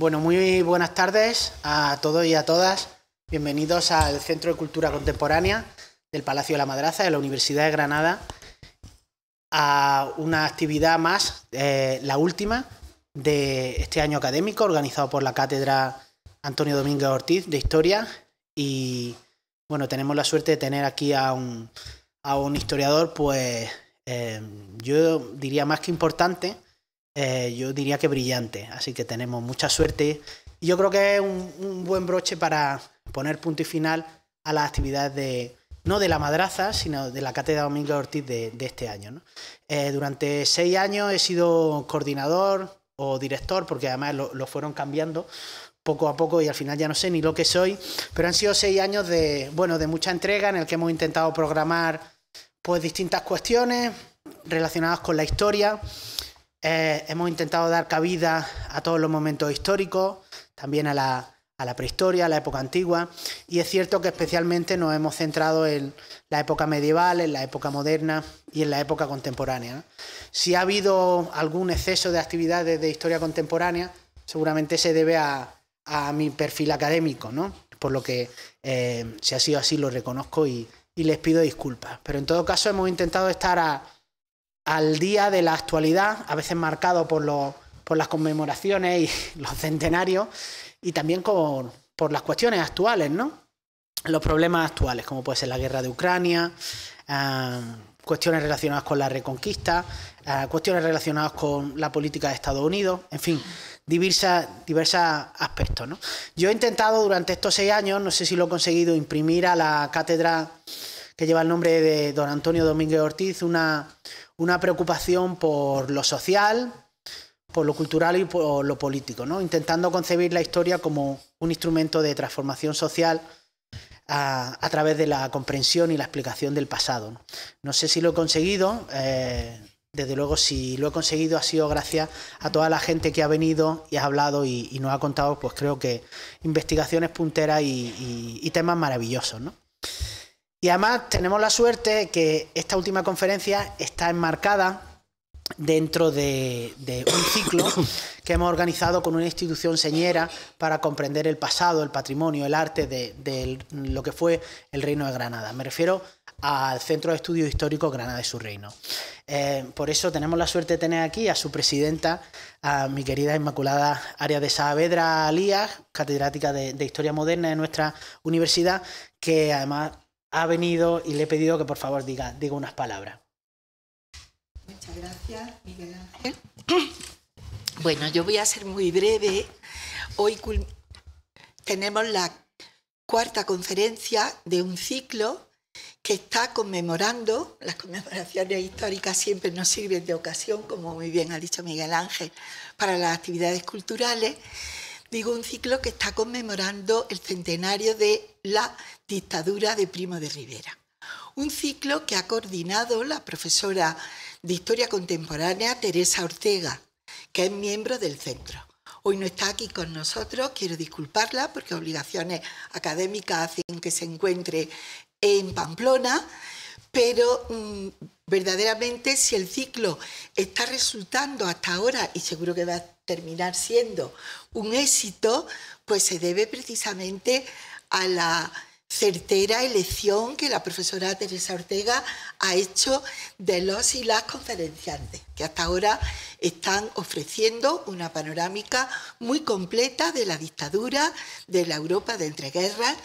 Bueno, muy buenas tardes a todos y a todas. Bienvenidos al Centro de Cultura Contemporánea del Palacio de la Madraza de la Universidad de Granada a una actividad más, eh, la última de este año académico organizado por la Cátedra Antonio Domínguez Ortiz de Historia y bueno, tenemos la suerte de tener aquí a un, historiador pues eh, yo diría más que importante eh, yo diría que brillante. Así que tenemos mucha suerte. yo creo que es un, buen broche para poner punto y final a las actividades de, no de la madraza, sino de la cátedra Domingo Ortiz de, este año. Eh, durante seis años he sido coordinador o director, porque además lo, lo, fueron cambiando poco a poco y al final ya no sé ni lo que soy, pero han sido seis años de, bueno, de mucha entrega en el que hemos intentado programar pues distintas cuestiones relacionadas con la historia eh, hemos intentado dar cabida a todos los momentos históricos, también a la, prehistoria, a la época antigua, y es cierto que especialmente nos hemos centrado en la época medieval, en la época moderna y en la época contemporánea. Si ha habido algún exceso de actividades de historia contemporánea, seguramente se debe a, mi perfil académico, Por lo que, eh, si ha sido así, lo reconozco y, y les pido disculpas. Pero en todo caso, hemos intentado estar a, al día de la actualidad, a veces marcado por, por las conmemoraciones y los centenarios, y también por las cuestiones actuales, ¿no? Los problemas actuales, como puede ser la guerra de Ucrania, ah, cuestiones relacionadas con la reconquista, ah, cuestiones relacionadas con la política de Estados Unidos, en fin, diversos aspectos. ¿no? Yo he intentado durante estos seis años, no sé si lo he conseguido, imprimir a la cátedra que lleva el nombre de don Antonio Domínguez Ortiz una, una preocupación por lo social, por lo cultural y por lo político, ¿no? intentando concebir la historia como un instrumento de transformación social a, través de la comprensión y la explicación del pasado. No, sé si lo he conseguido, eh, desde luego si lo he conseguido ha sido gracias a toda la gente que ha venido y ha hablado y, nos ha contado, pues creo que investigaciones punteras y, temas maravillosos. Y además tenemos la suerte que esta última conferencia está enmarcada dentro de, un ciclo que hemos organizado con una institución señera para comprender el pasado, el patrimonio, el arte de, lo que fue el Reino de Granada. Me refiero al Centro de Estudios Históricos Granada de su Reino. Eh, por eso tenemos la suerte de tener aquí a su presidenta, a mi querida Inmaculada Arias de Saavedra Alías, catedrática de Historia Moderna de nuestra universidad, que además ha venido y le he pedido que por favor diga, diga unas palabras. Muchas gracias, Miguel Ángel. Bueno, yo voy a ser muy breve. Hoy tenemos la cuarta conferencia de un ciclo que está conmemorando, las conmemoraciones históricas siempre nos sirven de ocasión, como muy bien ha dicho Miguel Ángel, para las actividades culturales, Digo, un ciclo que está conmemorando el centenario de la dictadura de Primo de Rivera. Un ciclo que ha coordinado la profesora de Historia Contemporánea Teresa Ortega, que es miembro del centro. Hoy no está aquí con nosotros, quiero disculparla porque obligaciones académicas hacen que se encuentre en Pamplona, pero mm, verdaderamente si el ciclo está resultando hasta ahora, y seguro que va a terminar siendo un éxito, pues se debe precisamente a la certera elección que la profesora Teresa Ortega ha hecho de los y las conferenciantes, que hasta ahora están ofreciendo una panorámica muy completa de la dictadura, de la Europa de entreguerras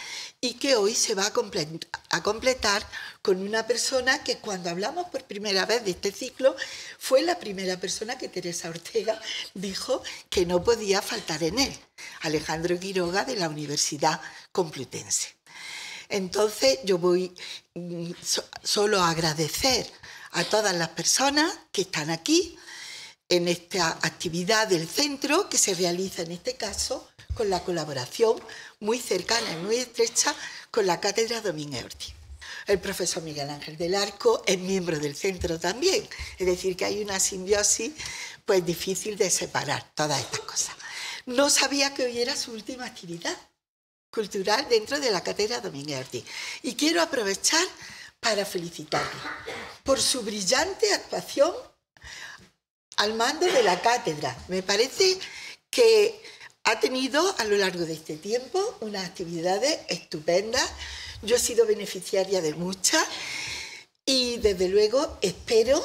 y que hoy se va a completar con una persona que cuando hablamos por primera vez de este ciclo fue la primera persona que Teresa Ortega dijo que no podía faltar en él, Alejandro Quiroga de la Universidad Complutense. Entonces yo voy mm, solo a agradecer a todas las personas que están aquí en esta actividad del centro que se realiza en este caso con la colaboración muy cercana y muy estrecha con la Cátedra Domínguez Ortiz. El profesor Miguel Ángel del Arco es miembro del centro también, es decir, que hay una simbiosis pues difícil de separar todas estas cosas. No sabía que hoy era su última actividad cultural dentro de la cátedra Ortiz. Y quiero aprovechar para felicitarle por su brillante actuación al mando de la cátedra. Me parece que ha tenido a lo largo de este tiempo unas actividades estupendas. Yo he sido beneficiaria de muchas y desde luego espero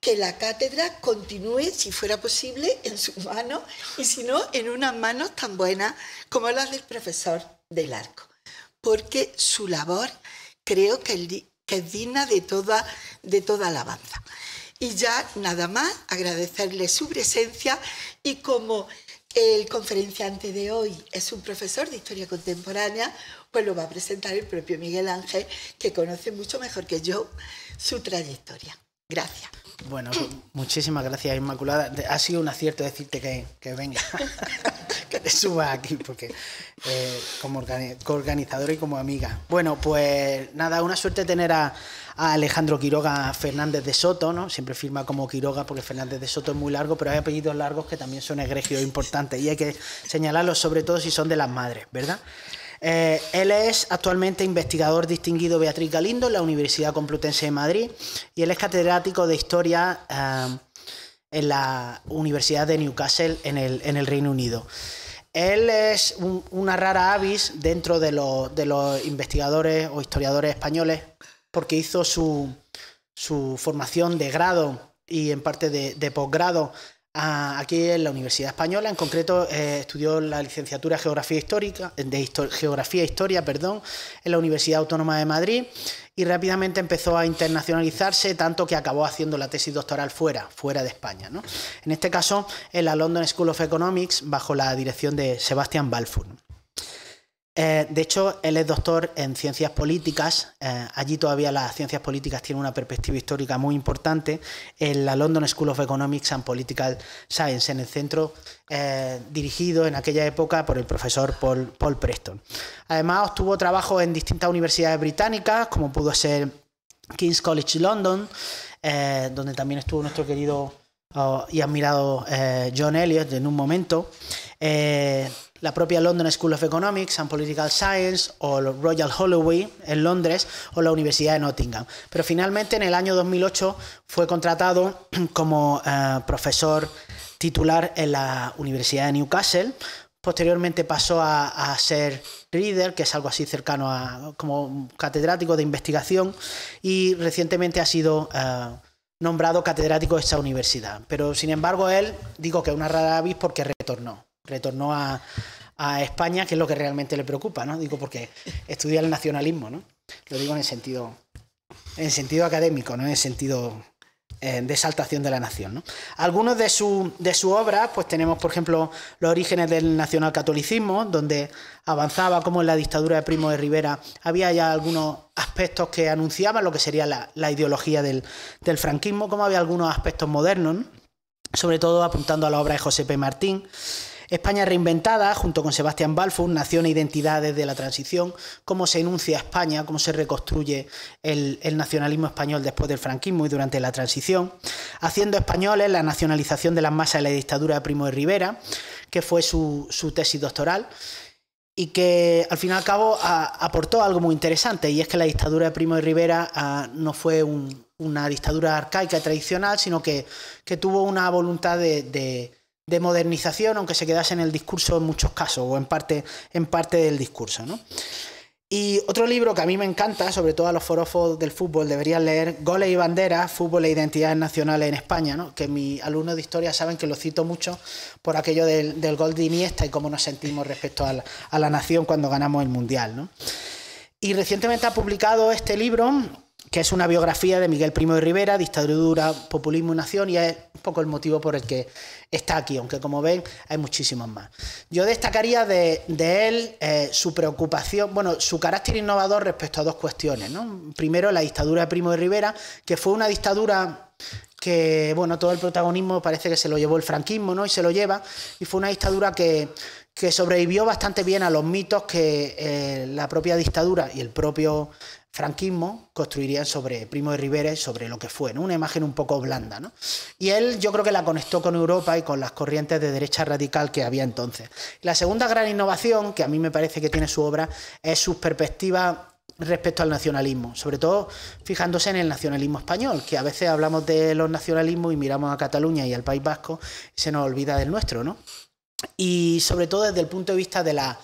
que la cátedra continúe, si fuera posible, en sus manos y si no, en unas manos tan buenas como las del profesor del arco, porque su labor creo que, es digna de toda, de toda alabanza. Y ya nada más agradecerle su presencia y como el conferenciante de hoy es un profesor de historia contemporánea, pues lo va a presentar el propio Miguel Ángel, que conoce mucho mejor que yo su trayectoria. Gracias. Bueno, pues, muchísimas gracias, Inmaculada. Ha sido un acierto decirte que, venga, que te subas aquí, porque eh, como organizador y como amiga. Bueno, pues nada, una suerte tener a, a, Alejandro Quiroga Fernández de Soto, ¿no? Siempre firma como Quiroga porque Fernández de Soto es muy largo, pero hay apellidos largos que también son egregios importantes y hay que señalarlos, sobre todo si son de las madres, ¿verdad? Eh, él es actualmente investigador distinguido Beatriz Galindo en la Universidad Complutense de Madrid y él es catedrático de historia eh, en la Universidad de Newcastle en el, Reino Unido. Él es una rara avis dentro de, los investigadores o historiadores españoles porque hizo su, formación de grado y en parte de, de posgrado aquí en la Universidad Española, en concreto eh, estudió la licenciatura de Geografía Histórica, de Geografía e Historia, perdón, en la Universidad Autónoma de Madrid y rápidamente empezó a internacionalizarse, tanto que acabó haciendo la tesis doctoral fuera, fuera de España. En este caso, en la London School of Economics, bajo la dirección de Sebastian Balfour. Eh, de hecho, él es doctor en ciencias políticas. Eh, allí todavía las ciencias políticas tienen una perspectiva histórica muy importante en la London School of Economics and Political Science, en el centro eh, dirigido en aquella época por el profesor Paul, Preston. Además, obtuvo trabajo en distintas universidades británicas, como pudo ser King's College London, donde también estuvo nuestro querido oh, y admirado John Elliot en un momento la propia London School of Economics and Political Science o Royal Holloway en Londres o la Universidad de Nottingham. Pero finalmente en el año 2008 fue contratado como eh, profesor titular en la Universidad de Newcastle. Posteriormente pasó a, ser reader, que es algo así cercano a como catedrático de investigación, y recientemente ha sido eh, nombrado catedrático de esta universidad. Pero sin embargo, él digo que una rara avis porque retornó. Retornó a, a España, que es lo que realmente le preocupa, ¿no? Digo, porque estudia el nacionalismo, ¿no? Lo digo en el sentido, en sentido académico, no en el sentido eh, de exaltación de la nación. ¿no? Algunos de sus de su obras, pues tenemos, por ejemplo, los orígenes del nacionalcatolicismo, donde avanzaba como en la dictadura de Primo de Rivera había ya algunos aspectos que anunciaban lo que sería la, ideología del, franquismo, como había algunos aspectos modernos, sobre todo apuntando a la obra de José P. Martín. España reinventada, junto con Sebastián Balfour, Nación e Identidades de la Transición, cómo se enuncia España, cómo se reconstruye el, nacionalismo español después del franquismo y durante la transición, Haciendo Españoles, la nacionalización de las masas de la dictadura de Primo de Rivera, que fue su, tesis doctoral, y que al fin y al cabo aportó algo muy interesante, y es que la dictadura de Primo de Rivera no fue una dictadura arcaica tradicional, sino que, tuvo una voluntad de de modernización, aunque se quedase en el discurso en muchos casos, o en parte, en parte del discurso. ¿no? Y otro libro que a mí me encanta, sobre todo a los forofos del fútbol, deberían leer Goles y Banderas, Fútbol e Identidades Nacionales en España, ¿no? que mis alumnos de historia saben que lo cito mucho por aquello del, gol de Iniesta y cómo nos sentimos respecto a la, a la nación cuando ganamos el Mundial. ¿no? Y recientemente ha publicado este libro, que es una biografía de Miguel Primo de Rivera, dictadura, populismo y nación, y es un poco el motivo por el que está aquí, aunque como ven hay muchísimos más. Yo destacaría de, él eh, su preocupación, bueno, su carácter innovador respecto a dos cuestiones. Primero, la dictadura de Primo de Rivera, que fue una dictadura que, bueno, todo el protagonismo parece que se lo llevó el franquismo, ¿no? Y se lo lleva, y fue una dictadura que que sobrevivió bastante bien a los mitos que eh, la propia dictadura y el propio franquismo construirían sobre Primo de Rivera sobre lo que fue, una imagen un poco blanda. ¿no? Y él yo creo que la conectó con Europa y con las corrientes de derecha radical que había entonces. La segunda gran innovación, que a mí me parece que tiene su obra, es su perspectiva respecto al nacionalismo, sobre todo fijándose en el nacionalismo español, que a veces hablamos de los nacionalismos y miramos a Cataluña y al País Vasco y se nos olvida del nuestro, ¿no? y sobre todo desde el punto de vista de la,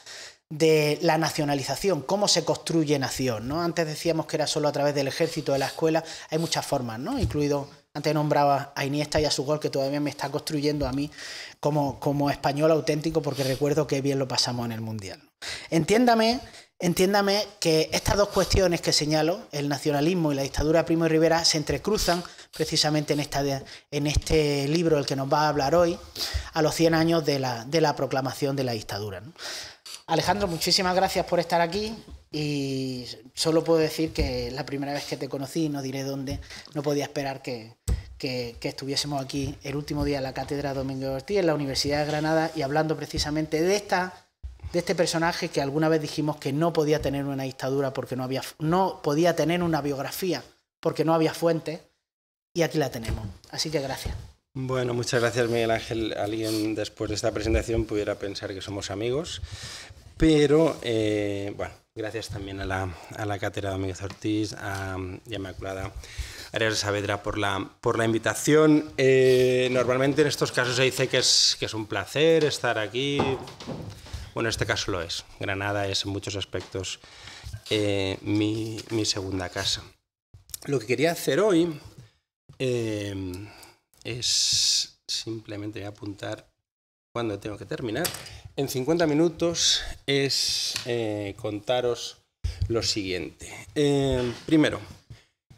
de la nacionalización, cómo se construye nación. ¿no? Antes decíamos que era solo a través del ejército, de la escuela, hay muchas formas, ¿no? incluido antes nombraba a Iniesta y a su gol, que todavía me está construyendo a mí como, como español auténtico, porque recuerdo que bien lo pasamos en el Mundial. Entiéndame, entiéndame que estas dos cuestiones que señalo, el nacionalismo y la dictadura Primo y Rivera, se entrecruzan precisamente en, esta, en este libro, el que nos va a hablar hoy, a los 100 años de la, de la proclamación de la dictadura. Alejandro, muchísimas gracias por estar aquí y solo puedo decir que la primera vez que te conocí, no diré dónde, no podía esperar que, que, estuviésemos aquí el último día en la Cátedra Domingo Ortiz, en la Universidad de Granada, y hablando precisamente de, esta, de este personaje que alguna vez dijimos que no podía tener una dictadura porque no, había, no podía tener una biografía porque no había fuentes, y aquí la tenemos. Así que gracias. Bueno, muchas gracias Miguel Ángel. Alguien después de esta presentación pudiera pensar que somos amigos, pero eh, bueno, gracias también a la, a la cátedra Domínguez Ortiz, a, y a Inmaculada Arias Saavedra por la, por la invitación. Eh, normalmente en estos casos se dice que es, que es un placer estar aquí. Bueno, en este caso lo es. Granada es en muchos aspectos eh, mi segunda casa. Lo que quería hacer hoy Em, es simplemente apuntar cuando tengo que terminar. En 50 minutos es eh, contaros lo siguiente. Em, primero,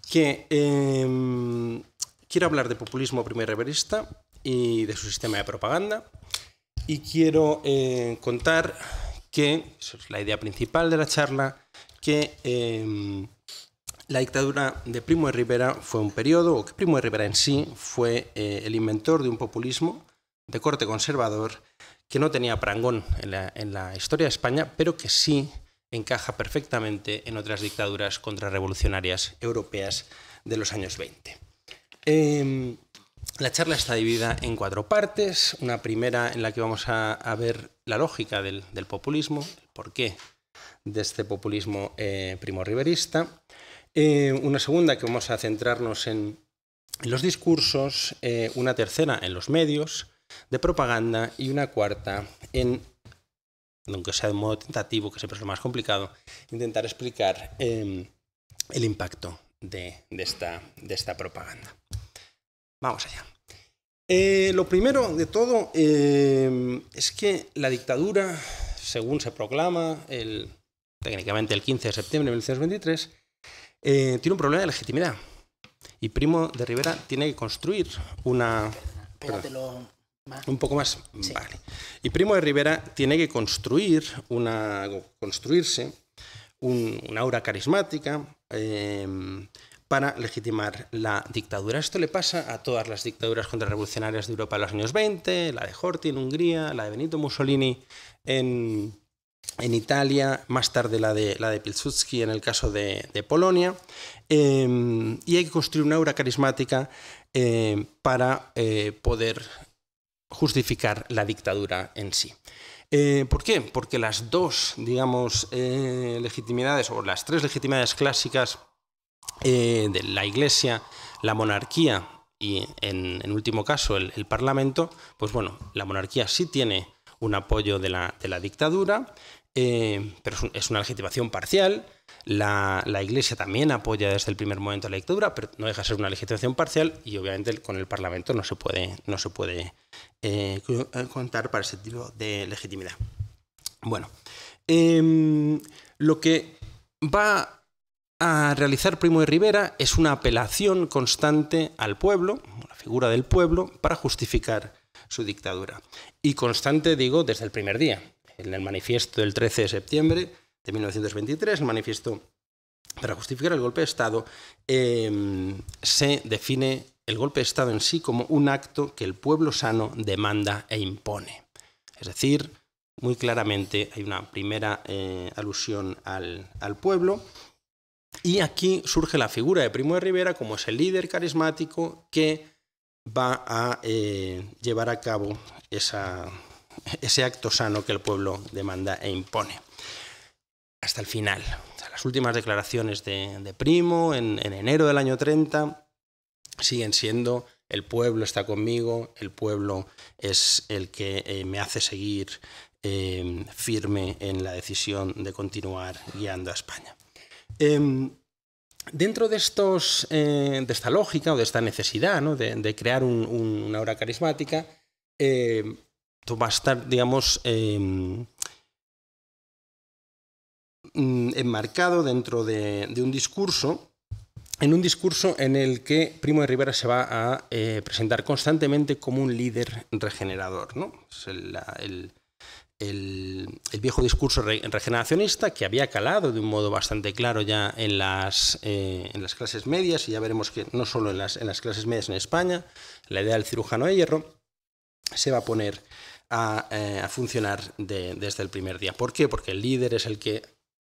que em, quiero hablar de populismo reverista y de su sistema de propaganda. Y quiero eh, contar que, es la idea principal de la charla, que la dictadura de Primo de Rivera fue un periodo, o que Primo de Rivera en sí fue eh, el inventor de un populismo de corte conservador que no tenía prangón en la, historia de España, pero que sí encaja perfectamente en otras dictaduras contrarrevolucionarias europeas de los años 20. Em, la charla está dividida en cuatro partes. Una primera en la que vamos a, ver la lógica del, populismo, el porqué de este populismo eh, primorriberista. Eh, una segunda que vamos a centrarnos en los discursos, eh, una tercera en los medios de propaganda y una cuarta en, aunque sea de modo tentativo, que siempre es lo más complicado, intentar explicar em, el impacto de, esta, de esta propaganda. Vamos allá. Eh, lo primero de todo em, es que la dictadura, según se proclama el, técnicamente el 15 de septiembre de 1923, eh, tiene un problema de legitimidad. Y Primo de Rivera tiene que construir una... Un poco más. Vale. Y Primo de Rivera tiene que construir una... construirse un, una aura carismática em, para legitimar la dictadura. Esto le pasa a todas las dictaduras contrarrevolucionarias de Europa en los años 20, la de Horthy en Hungría, la de Benito Mussolini en, en Italia, más tarde la de, la de Pilsudski en el caso de, Polonia, em, y hay que construir una aura carismática em, para eh, poder justificar la dictadura en sí. Eh, ¿Por qué? Porque las dos, digamos, eh, legitimidades, o las tres legitimidades clásicas de la Iglesia, la monarquía y, en, último caso, el Parlamento, pues bueno, la monarquía sí tiene un apoyo de la, dictadura, eh, pero es, una legitimación parcial. La, Iglesia también apoya desde el primer momento la dictadura, pero no deja de ser una legitimación parcial y obviamente con el Parlamento no se puede, no se puede eh, contar para ese tipo de legitimidad. Bueno, em, lo que va a realizar Primo de Rivera es una apelación constante al pueblo, a la figura del pueblo, para justificar su dictadura. Y constante, digo, desde el primer día. En el manifiesto del 13 de septiembre de 1923, el manifiesto para justificar el golpe de Estado, em, se define el golpe de Estado en sí como un acto que el pueblo sano demanda e impone. Es decir, muy claramente hay una primera eh, alusión al, al pueblo y aquí surge la figura de Primo de Rivera como ese líder carismático que va a eh, llevar a cabo ese acto sano que el pueblo demanda e impone. Hasta el final. las últimas declaraciones de, Primo en, enero del año 30 siguen siendo el pueblo está conmigo, el pueblo es el que eh, me hace seguir eh, firme en la decisión de continuar guiando a España. Em, Dentro de, estos, eh, de esta lógica o de esta necesidad de, crear una obra carismática, eh, va a estar, digamos, em, mm, enmarcado dentro de, un discurso, en un discurso en el que Primo de Rivera se va a eh, presentar constantemente como un líder regenerador. ¿no? el, el, viejo discurso regeneracionista que había calado de un modo bastante claro ya en las, eh, en las clases medias, y ya veremos que no solo en las, en las, clases medias en España, la idea del cirujano de hierro se va a poner a, eh, a funcionar desde el primer día. ¿Por qué? Porque el líder es el que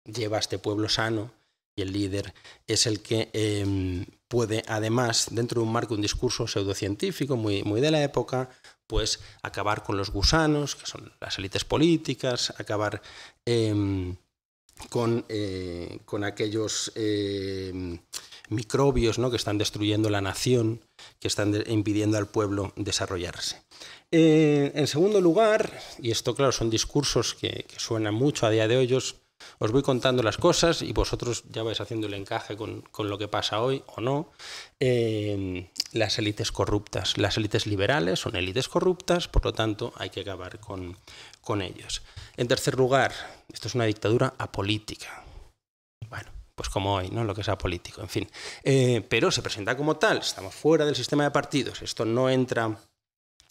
lleva a este pueblo sano y el líder es el que em, puede además, dentro de un marco, un discurso pseudocientífico muy, muy de la época, pues acabar con los gusanos, que son las élites políticas, acabar em, eh, con, aquellos em, microbios ¿no? que están destruyendo la nación, que están impidiendo al pueblo desarrollarse. Eh, en segundo lugar, y esto claro, son discursos que, suenan mucho a día de hoy, ellos, os voy contando las cosas y vosotros ya vais haciendo el encaje con, lo que pasa hoy o no. Em, las élites corruptas, las élites liberales son élites corruptas, por lo tanto hay que acabar con, ellos. En tercer lugar, esto es una dictadura apolítica. Bueno, pues como hoy, ¿no? Lo que sea político, en fin. Eh, pero se presenta como tal, estamos fuera del sistema de partidos, esto no entra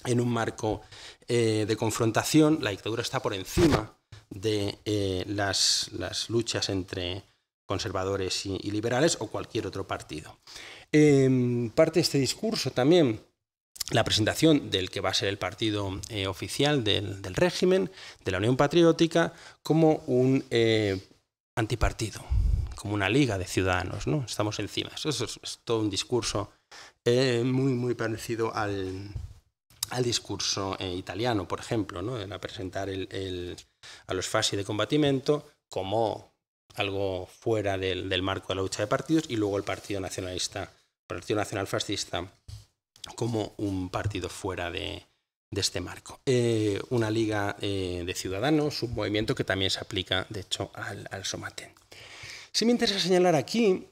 en un marco eh, de confrontación, la dictadura está por encima de eh, las, luchas entre conservadores y, liberales o cualquier otro partido. Em, parte de este discurso también la presentación del que va a ser el partido eh, oficial del, régimen, de la Unión Patriótica, como un eh, antipartido, como una liga de ciudadanos, ¿no? Estamos encima. Eso es, todo un discurso muy, muy parecido al, discurso italiano, por ejemplo, ¿no? presentar el, a los fascis de combatimiento como algo fuera del, marco de la lucha de partidos y luego el Partido Nacionalista, Partido Nacional Fascista, como un partido fuera de, este marco. Eh, una liga eh, de ciudadanos, un movimiento que también se aplica, de hecho, al, al Si Sí me interesa señalar aquí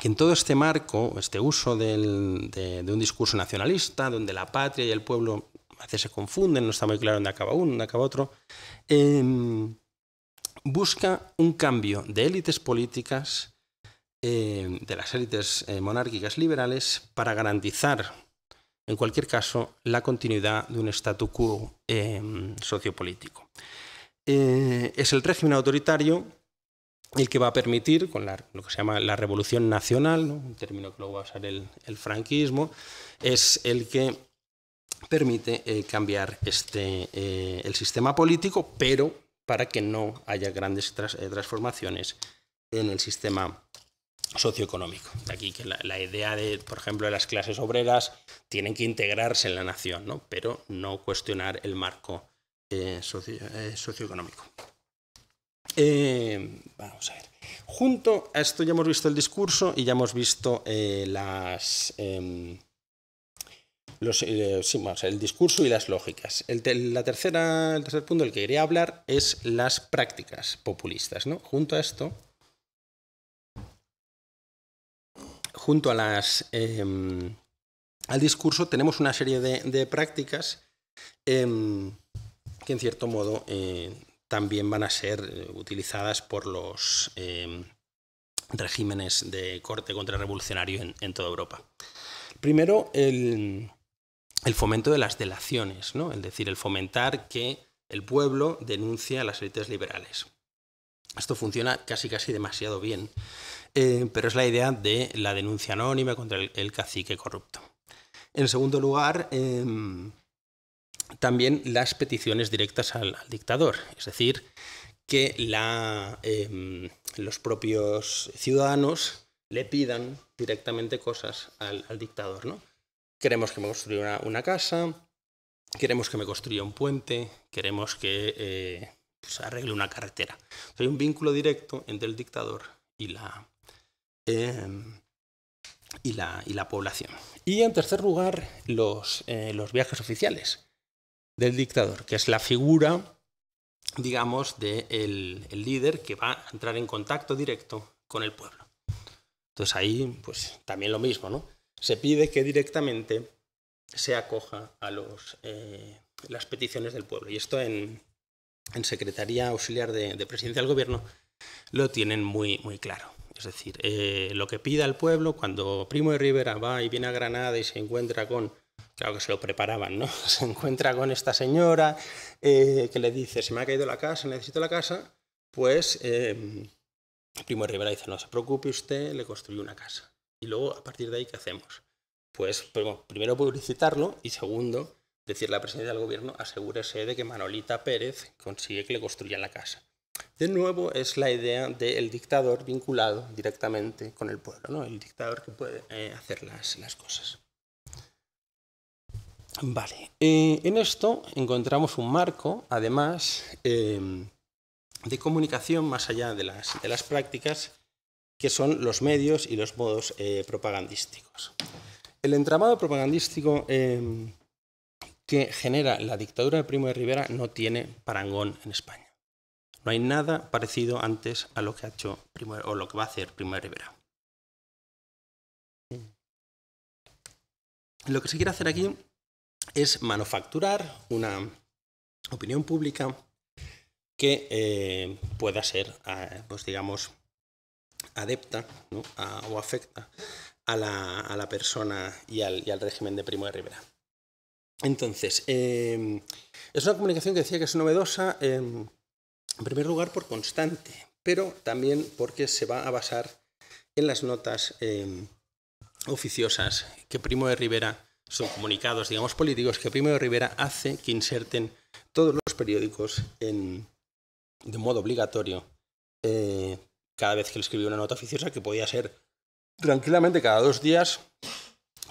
que en todo este marco, este uso de, un discurso nacionalista, donde la patria y el pueblo a veces se confunden, no está muy claro dónde acaba uno, dónde acaba otro, em, busca un cambio de élites políticas, em, de las élites eh, monárquicas liberales, para garantizar, en cualquier caso, la continuidad de un statu quo em, sociopolítico. Eh, es el régimen autoritario el que va a permitir, con lo que se llama la revolución nacional, un término que luego va a usar el franquismo, es el que permite eh, cambiar este, eh, el sistema político, pero para que no haya grandes eh, transformaciones en el sistema socioeconómico. De aquí que la, idea de, por ejemplo, de las clases obreras tienen que integrarse en la nación, pero no cuestionar el marco socioeconómico. vamos a ver. Junto a esto ya hemos visto el discurso y ya hemos visto las... Em, eh, el discurso y las lógicas. El, la tercera, el tercer punto del que quería hablar es las prácticas populistas. Junto a esto, junto a las, em, al discurso, tenemos una serie de, prácticas em, que en cierto modo eh, también van a ser eh, utilizadas por los em, regímenes de corte contrarrevolucionario en, en toda Europa. Primero, el, el fomento de las delaciones, ¿no? es decir, el fomentar que el pueblo denuncie a las élites liberales. Esto funciona casi casi demasiado bien, eh, pero es la idea de la denuncia anónima contra el, cacique corrupto. En segundo lugar, em, también las peticiones directas al, dictador, es decir, que em, los propios ciudadanos le pidan directamente cosas al, al dictador. ¿no? queremos que me construya una, casa, queremos que me construya un puente, queremos que eh, se pues, arregle una carretera. Hay un vínculo directo entre el dictador y la, em, y la, y la población. Y en tercer lugar, los, eh, los viajes oficiales del dictador, que es la figura, digamos, del de el líder que va a entrar en contacto directo con el pueblo. Entonces ahí, pues también lo mismo, ¿no? se pide que directamente se acoja a los, eh, las peticiones del pueblo. Y esto en, Secretaría Auxiliar de, Presidencia del Gobierno lo tienen muy, muy claro. Es decir, eh, lo que pida el pueblo cuando Primo de Rivera va y viene a Granada y se encuentra con claro que se lo preparaban, ¿no? Se encuentra con esta señora eh, que le dice, se me ha caído la casa, necesito la casa, pues Primo de Rivera dice, no se preocupe usted, le construye una casa y luego a partir de ahí, ¿qué hacemos? Pues primero publicitarlo y segundo, decirle a la presidencia del gobierno, asegúrese de que Manolita Pérez consigue que le construyan la casa. De nuevo es la idea del dictador vinculado directamente con el pueblo, ¿no? el dictador que puede eh, hacer las, cosas. Vale, eh, en esto encontramos un marco, además, eh, de comunicación más allá de las, de las prácticas, que son los medios y los modos eh, propagandísticos. El entramado propagandístico eh, que genera la dictadura de Primo de Rivera no tiene parangón en España. No hay nada parecido antes a lo que ha hecho o lo que va a hacer Primo de Rivera. Lo que se quiere hacer aquí es manufacturar una opinión pública que eh, pueda ser, pues digamos, adepta o afecta a la, persona y al, régimen de Primo de Rivera. Entonces, em, es una comunicación que decía que es novedosa, em, en primer lugar, por constante, pero también porque se va a basar en las notas em, oficiosas que Primo de Rivera, son comunicados, digamos, políticos, que Primo de Rivera hace que inserten todos los periódicos de modo obligatorio eh, cada vez que le escribía una nota oficiosa que podía ser tranquilamente cada dos días,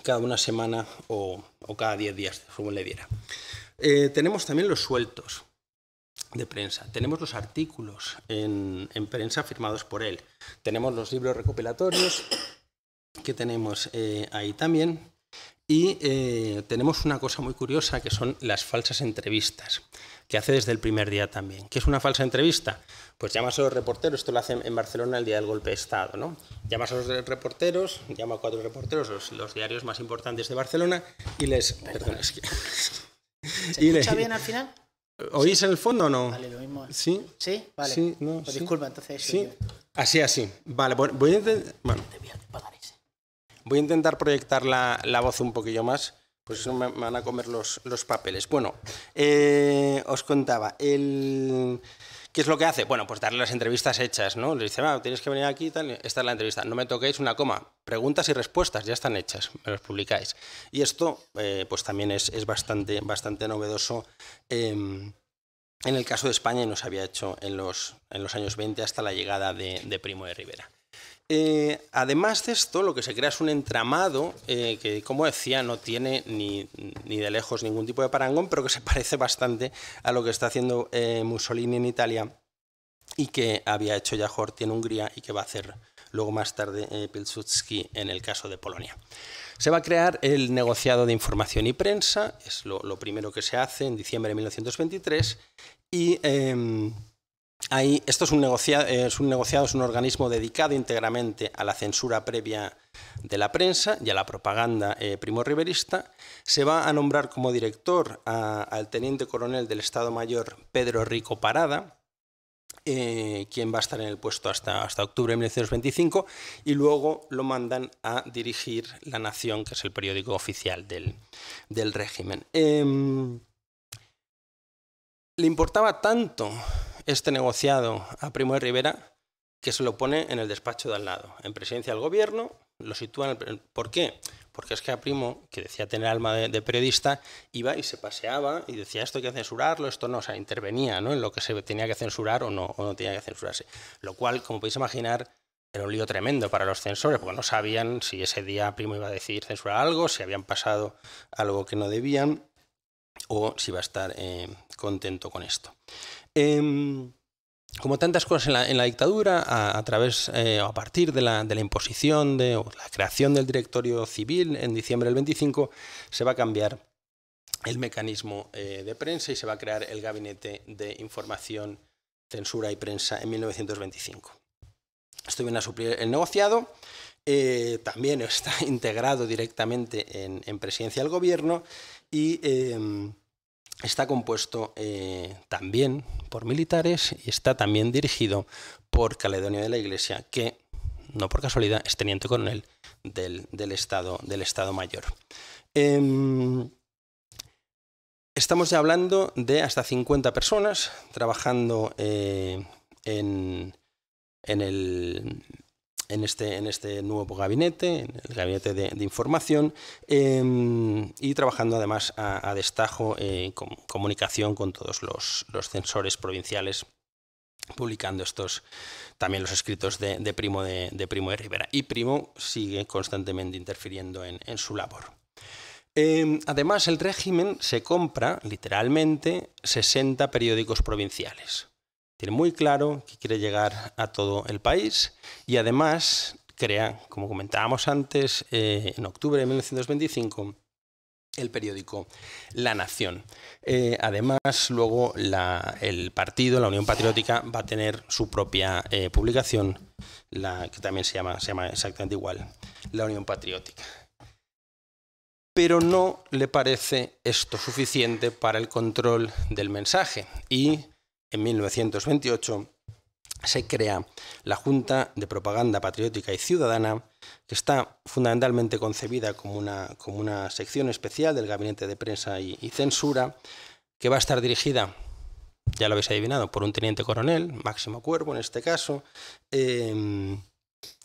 cada una semana o, cada diez días, según le diera. Eh, tenemos también los sueltos de prensa, tenemos los artículos en, prensa firmados por él, tenemos los libros recopilatorios que tenemos eh, ahí también, y eh, tenemos una cosa muy curiosa que son las falsas entrevistas, que hace desde el primer día también. ¿Qué es una falsa entrevista? Pues llamas a los reporteros, esto lo hacen en Barcelona el día del golpe de Estado, ¿no? Llamas a los reporteros, llama a cuatro reporteros, los, diarios más importantes de Barcelona, y les... Perdón, ¿Se escucha bien al final? ¿Oís en el fondo o no? Vale, lo mismo. ¿Sí? ¿Sí? Vale. Pues disculpa, entonces... así, así. Vale, voy a... Bueno. Voy a intentar proyectar la, voz un poquillo más, pues eso me, van a comer los, papeles. Bueno, eh, os contaba, el... ¿Qué es lo que hace? Bueno, pues darle las entrevistas hechas, ¿no? Le dice, bueno, ah, tienes que venir aquí, esta es la entrevista, no me toquéis una coma. Preguntas y respuestas ya están hechas, me las publicáis. Y esto, eh, pues también es, bastante, bastante novedoso. Em, en el caso de España y no se había hecho en los, en los años 20 hasta la llegada de Primo de Rivera. Eh, además de esto, lo que se crea es un entramado eh, que, como decía, no tiene ni, de lejos ningún tipo de parangón, pero que se parece bastante a lo que está haciendo eh, Mussolini en Italia y que había hecho ya en Hungría y que va a hacer luego más tarde Pilsudski en el caso de Polonia. Se va a crear el negociado de información y prensa, es lo, lo primero que se hace en diciembre de 1923, y em, esto es un, negociado, es un es un organismo dedicado íntegramente a la censura previa de la prensa y a la propaganda eh, primorriberista. Se va a nombrar como director al teniente coronel del Estado Mayor Pedro Rico Parada, eh, quien va a estar en el puesto hasta, octubre de 1925, y luego lo mandan a dirigir La Nación, que es el periódico oficial del, régimen. Em, le importaba tanto este negociado a Primo de Rivera que se lo pone en el despacho de al lado, en presencia del gobierno, lo sitúan. ¿Por qué? Porque es que a Primo, que decía tener alma de, periodista, iba y se paseaba y decía esto hay que censurarlo, esto no, o sea, intervenía ¿no? en lo que se tenía que censurar o no, o no tenía que censurarse. Lo cual, como podéis imaginar, era un lío tremendo para los censores, porque no sabían si ese día Primo iba a decidir censurar algo, si habían pasado algo que no debían, o si iba a estar eh, contento con esto. Em, como tantas cosas en la, dictadura, a, través eh, a partir de la, imposición de o la creación del directorio civil en diciembre del 25, se va a cambiar el mecanismo eh, de prensa y se va a crear el Gabinete de Información, Censura y Prensa en 1925. Esto viene a suplir el negociado, eh, también está integrado directamente en, en presidencia del gobierno y em, está compuesto eh, también por militares y está también dirigido por Caledonio de la Iglesia, que no por casualidad es teniente coronel del, del, estado, del estado, Mayor. Em, estamos ya hablando de hasta 50 personas trabajando eh, en, en, el, este, en este, nuevo gabinete, en el gabinete de, información, em, y trabajando además a, destajo eh, comunicación con todos los, los, censores provinciales, publicando estos también los escritos de, Primo de, Primo de Rivera. Y Primo sigue constantemente interfiriendo en, su labor. Em, además, el régimen se compra literalmente 60 periódicos provinciales tiene muy claro que quiere llegar a todo el país y además crea, como comentábamos antes, eh, en octubre de 1925, el periódico La Nación. Eh, además, luego el partido, la Unión Patriótica, va a tener su propia eh, publicación, la, que también se llama, se llama exactamente igual, la Unión Patriótica. Pero no le parece esto suficiente para el control del mensaje y en 1928 se crea la Junta de Propaganda Patriótica y Ciudadana, que está fundamentalmente concebida como una, como una sección especial del Gabinete de Prensa y, Censura, que va a estar dirigida, ya lo habéis adivinado, por un teniente coronel, Máximo Cuervo en este caso, eh,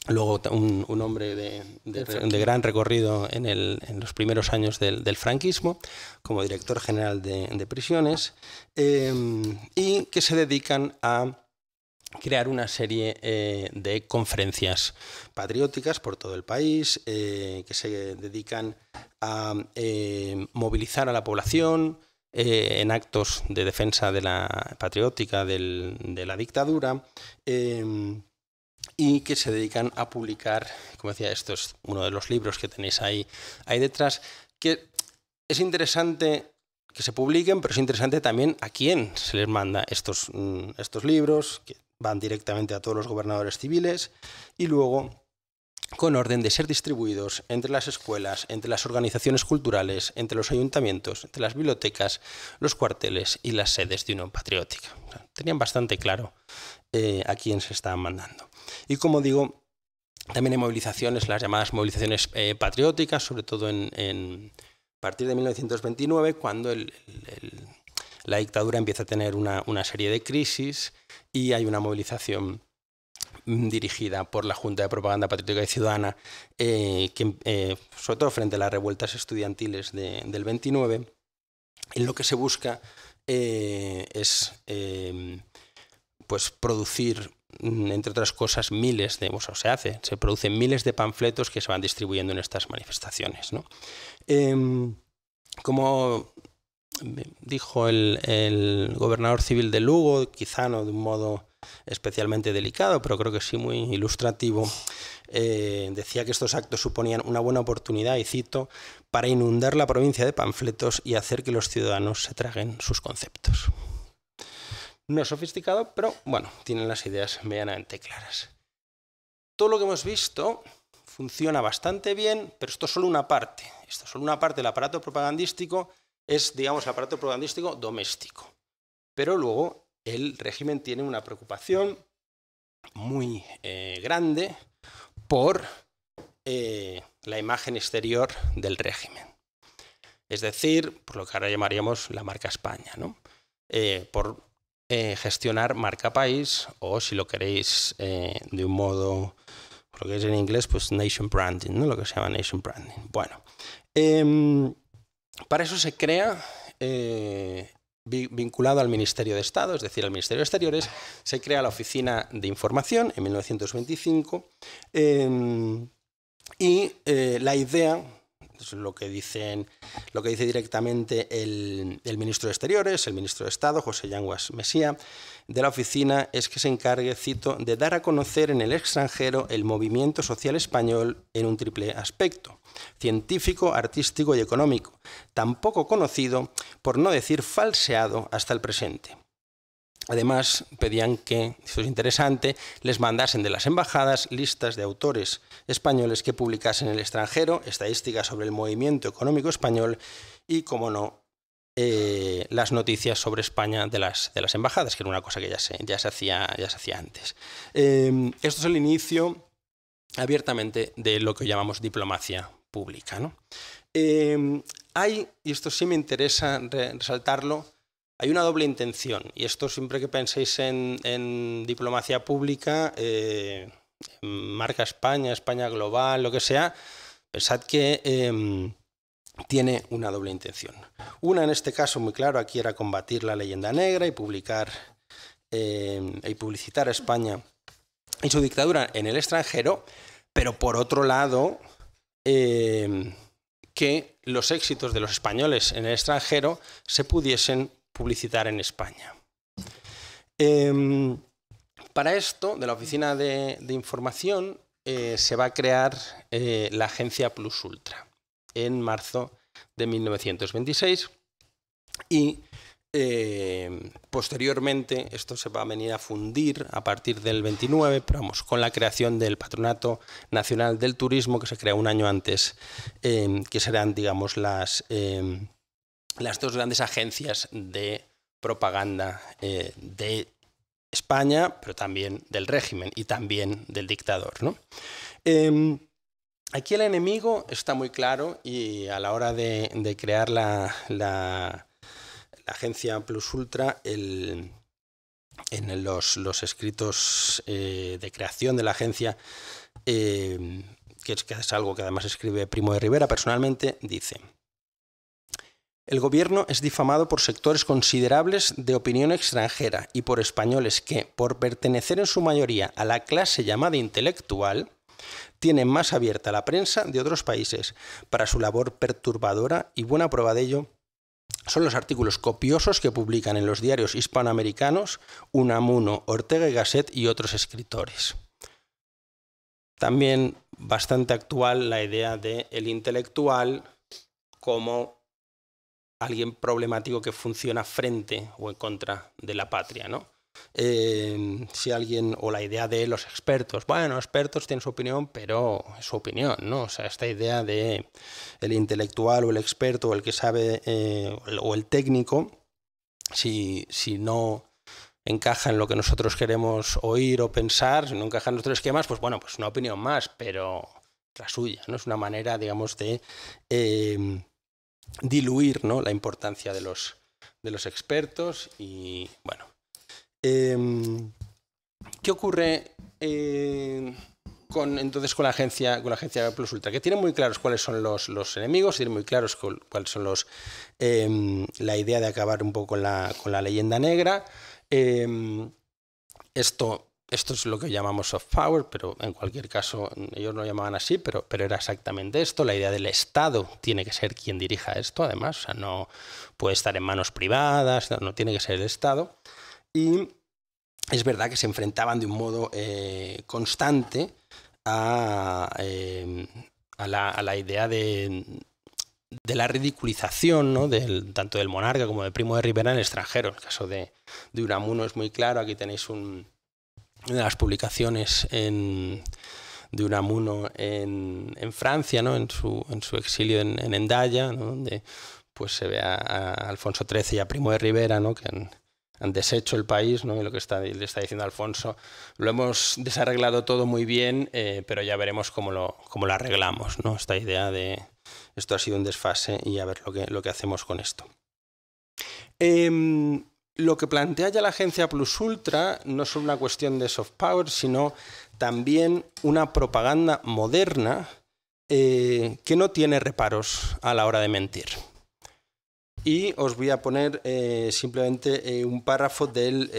Luego un, hombre de, gran recorrido en, los primeros años del, franquismo, como director general de, prisiones, em, y que se dedican a crear una serie eh, de conferencias patrióticas por todo el país, eh, que se dedican a eh, movilizar a la población en actos de defensa de la patriótica de la dictadura em, y que se dedican a publicar, como decía, esto es uno de los libros que tenéis ahí, ahí detrás, que es interesante que se publiquen, pero es interesante también a quién se les manda mm, estos, libros, que van directamente a todos los gobernadores civiles, y luego con orden de ser distribuidos entre las escuelas, entre las organizaciones culturales, entre los ayuntamientos, entre las bibliotecas, los cuarteles y las sedes de Unión Patriótica. tenían bastante claro eh, a quién se estaban mandando. Y como digo, también hay movilizaciones, las llamadas movilizaciones eh, patrióticas, sobre todo en, a partir de 1929, cuando la dictadura empieza a tener una, serie de crisis y hay una movilización mm, dirigida por la Junta de Propaganda Patriótica y Ciudadana, eh, eh, sobre todo frente a las revueltas estudiantiles del 29, en lo que se busca es pues, producir Mm, entre otras cosas, miles de, se hace, se producen miles de panfletos que se van distribuyendo en estas manifestaciones. Em, como dijo el, gobernador civil de Lugo, quizá no de un modo especialmente delicado, pero creo que sí muy ilustrativo, eh, decía que estos actos suponían una buena oportunidad, y cito, para inundar la provincia de panfletos y hacer que los ciudadanos se traguen sus conceptos no es sofisticado, pero bueno, tienen las ideas medianamente claras. Todo lo que hemos visto funciona bastante bien, pero esto es solo una parte. Esto es solo una parte del aparato propagandístico, es, digamos, el aparato propagandístico doméstico. Pero luego el régimen tiene una preocupación muy eh, grande por eh, la imagen exterior del régimen. Es decir, por lo que ahora llamaríamos la marca España, ¿no? Eh, por eh, gestionar marca país o si lo queréis eh, de un modo, lo que es en inglés, pues nation branding, ¿no? lo que se llama nation branding. Bueno, em, para eso se crea eh, vinculado al Ministerio de Estado, es decir, al Ministerio de Exteriores, se crea la Oficina de Información en 1925 em, y la idea pues, lo que dice directamente el, ministro de Exteriores, el ministro de Estado, José Yanguas Mesía, de la oficina, es que se encargue, cito, de dar a conocer en el extranjero el movimiento social español en un triple aspecto, científico, artístico y económico, tampoco conocido, por no decir falseado, hasta el presente Además, pedían que, esto es interesante, les mandasen de las embajadas listas de autores españoles que publicasen en el extranjero, estadísticas sobre el movimiento económico español y, como no, eh, las noticias sobre España de las, embajadas, que era una cosa que ya se, hacía, ya se hacía antes. Em, esto es el inicio abiertamente de lo que llamamos diplomacia pública. Em, hay, y esto sí me interesa resaltarlo, hay una doble intención, y esto siempre que penséis en, diplomacia pública, eh, marca España, España global, lo que sea, pensad que em, tiene una doble intención. Una, en este caso, muy claro, aquí era combatir la leyenda negra y publicar em, y publicitar a España y su dictadura en el extranjero, pero por otro lado, em, que los éxitos de los españoles en el extranjero se pudiesen publicitar en España. Em, para esto, de la Oficina de, Información, eh, se va a crear eh, la Agencia Plus Ultra en marzo de 1926 y em, posteriormente esto se va a venir a fundir a partir del 29, pero vamos, con la creación del Patronato Nacional del Turismo que se crea un año antes, em, que serán, digamos, las las dos grandes agencias de propaganda eh, de España, pero también del régimen y también del dictador. Em, aquí el enemigo está muy claro y a la hora de, crear la, agencia Plus Ultra, en los, escritos eh, de creación de la agencia, em, que es algo que además escribe Primo de Rivera personalmente, dice... El gobierno es difamado por sectores considerables de opinión extranjera y por españoles que, por pertenecer en su mayoría a la clase llamada intelectual, tienen más abierta la prensa de otros países para su labor perturbadora y buena prueba de ello son los artículos copiosos que publican en los diarios hispanoamericanos Unamuno, Ortega y Gasset y otros escritores. También bastante actual la idea de el intelectual como alguien problemático que funciona frente o en contra de la patria, ¿no? Eh, si alguien, o la idea de los expertos, bueno, expertos tienen su opinión, pero es su opinión, ¿no? O sea, esta idea de el intelectual o el experto o el que sabe eh, o el técnico, si, si no encaja en lo que nosotros queremos oír o pensar, si no encaja en nuestros esquemas, pues bueno, pues una opinión más, pero la suya, ¿no? Es una manera, digamos, de... Eh, diluir ¿no? la importancia de los, de los expertos y bueno. Em, ¿Qué ocurre eh, con, entonces con la agencia con la agencia Plus Ultra? Que tiene muy claros cuáles son los, enemigos, tiene muy claros cuáles son los em, la idea de acabar un poco con la, con la leyenda negra. Em, esto esto es lo que llamamos soft power, pero en cualquier caso ellos no lo llamaban así, pero, pero era exactamente esto. La idea del Estado tiene que ser quien dirija esto, además, o sea, no puede estar en manos privadas, no tiene que ser el Estado. Y es verdad que se enfrentaban de un modo eh, constante a, em, a, la, idea de, de la ridiculización ¿no? del, tanto del monarca como del primo de Rivera en el extranjero. El caso de, de es muy claro, aquí tenéis un de las publicaciones de Unamuno en, en Francia, en, su, exilio en, en Endaya, donde pues, se ve a, Alfonso XIII y a Primo de Rivera, ¿no? que han, deshecho el país, ¿no? y lo que le está diciendo Alfonso, lo hemos desarreglado todo muy bien, eh, pero ya veremos cómo lo, cómo arreglamos, ¿no? esta idea de esto ha sido un desfase y a ver lo que, hacemos con esto. Em, lo que plantea ya la agencia Plus Ultra no es una cuestión de soft power, sino también una propaganda moderna eh, que no tiene reparos a la hora de mentir. Y os voy a poner eh, simplemente eh, un párrafo del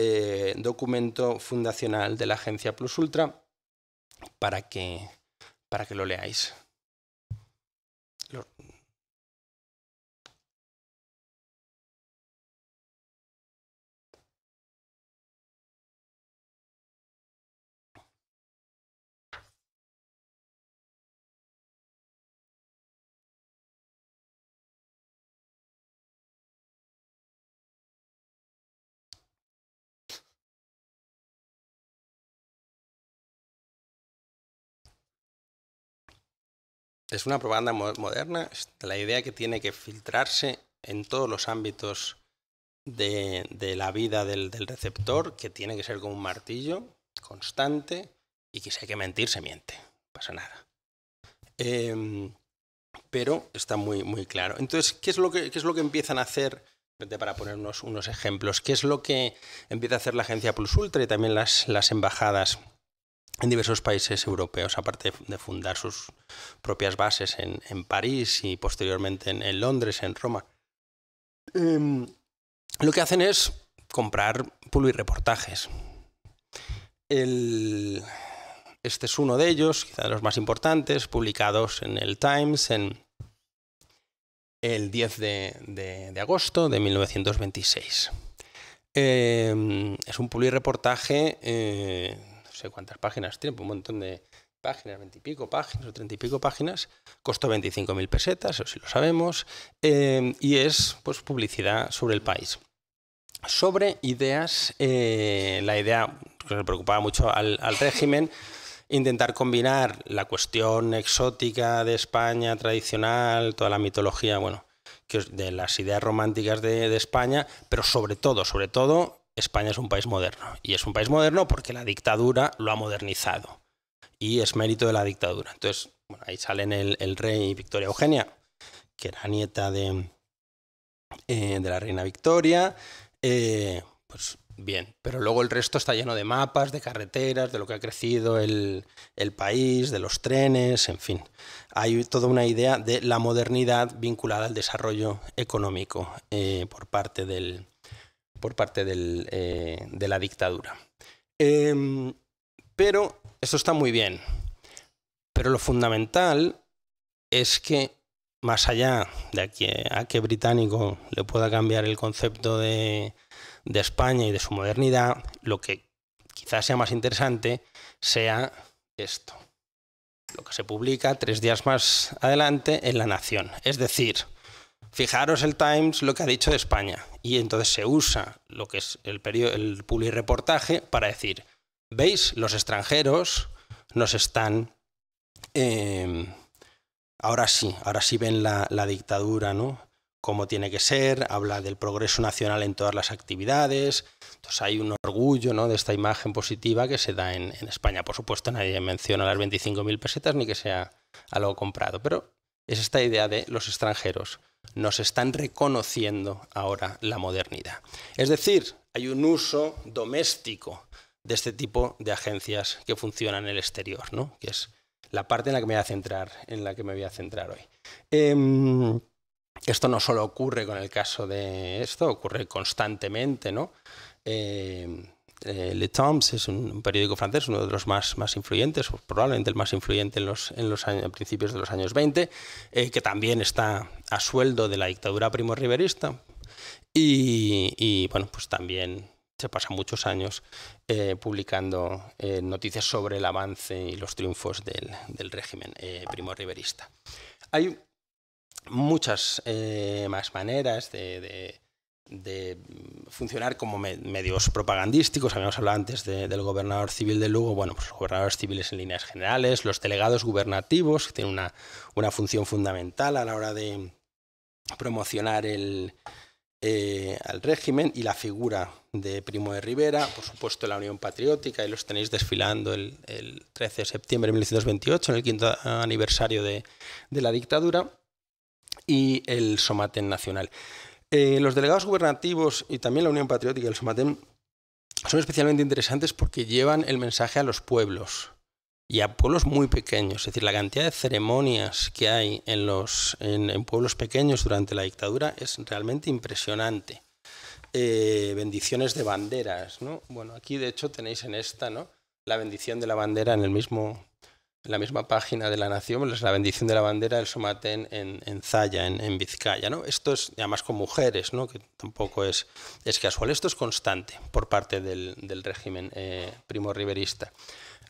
documento fundacional de la agencia Plus Ultra para que lo leáis. es una propaganda moderna, este, la idea que tiene que filtrarse en todos los ámbitos de, la vida del, receptor, que tiene que ser como un martillo constante y que si hay que mentir, se miente, no pasa nada. Em, pero está muy, muy claro. Entonces, ¿qué es lo que, es lo que empiezan a hacer? Para ponernos unos ejemplos, ¿qué es lo que empieza a hacer la agencia Plus Ultra y también las, las embajadas? en diversos países europeos, aparte de fundar sus propias bases en, París y posteriormente en, Londres, en Roma. Em, lo que hacen es comprar publireportajes. El, este es uno de ellos, quizá de los más importantes, publicados en el Times en el 10 de, agosto de 1926. Em, es un publireportaje... Eh, sé cuántas páginas tiene, un montón de páginas, veintipico páginas o treinta y pico páginas, costó 25.000 pesetas, eso si lo sabemos, eh, y es pues, publicidad sobre el país. Sobre ideas, eh, la idea que le preocupaba mucho al, régimen intentar combinar la cuestión exótica de España tradicional, toda la mitología, bueno, de las ideas románticas de, España, pero sobre todo, sobre todo, España es un país moderno. Y es un país moderno porque la dictadura lo ha modernizado. Y es mérito de la dictadura. Entonces, ahí salen el, rey Victoria Eugenia, que era nieta de, eh, de la reina Victoria. Eh, pues bien, pero luego el resto está lleno de mapas, de carreteras, de lo que ha crecido el, país, de los trenes, en fin. Hay toda una idea de la modernidad vinculada al desarrollo económico eh, por parte del, por parte eh, de la dictadura. Em, pero esto está muy bien. Pero lo fundamental es que más allá de a que, británico le pueda cambiar el concepto de España y de su modernidad, lo que quizás sea más interesante sea esto, lo que se publica tres días más adelante en La Nación. Es decir, Fijaros el Times lo que ha dicho de España y entonces se usa lo que es el, periodo, el para decir, veis, los extranjeros nos están... Em, ahora sí, ahora sí ven la, dictadura, ¿no? Cómo tiene que ser, habla del progreso nacional en todas las actividades. Entonces hay un orgullo ¿no? de esta imagen positiva que se da en, en España. Por supuesto, nadie menciona las 25.000 pesetas ni que sea algo comprado, pero es esta idea de los extranjeros nos están reconociendo ahora la modernidad. Es decir, hay un uso doméstico de este tipo de agencias que funcionan en el exterior, ¿no? que es la parte en la que me voy a centrar, en la que me voy a centrar hoy. Em, esto no solo ocurre con el caso de esto, ocurre constantemente, ¿no? Em, eh, Le Temps es un, periódico francés, uno de los más, más influyentes, probablemente el más influyente en los, en los años, a principios de los años 20, eh, que también está a sueldo de la dictadura primo Y, bueno, pues también se pasan muchos años eh, publicando noticias sobre el avance y los triunfos del, régimen primo Hay muchas más maneras de de funcionar como medios propagandísticos. Habíamos hablado antes del gobernador civil de Lugo, bueno, pues los gobernadores civiles en líneas generales, los delegados gubernativos, que tienen una, una función fundamental a la hora de promocionar el, eh, al régimen, y la figura de Primo de Rivera, por supuesto la Unión Patriótica, y los tenéis desfilando el, 13 de septiembre de 1928, en el quinto aniversario de, de la dictadura, y el Somaten Nacional. Eh, los delegados gubernativos y también la Unión Patriótica y el Somatem son especialmente interesantes porque llevan el mensaje a los pueblos y a pueblos muy pequeños. Es decir, la cantidad de ceremonias que hay en, los, en, pueblos pequeños durante la dictadura es realmente impresionante. Eh, bendiciones de banderas, ¿no? Bueno, aquí de hecho tenéis en esta, ¿no? La bendición de la bandera en el mismo en la misma página de La Nación, pues, es la bendición de la bandera del Somatén en, Zaya, en, Vizcaya. Esto es, además con mujeres, que tampoco es, es casual. Esto es constante por parte del, régimen eh, primo riverista.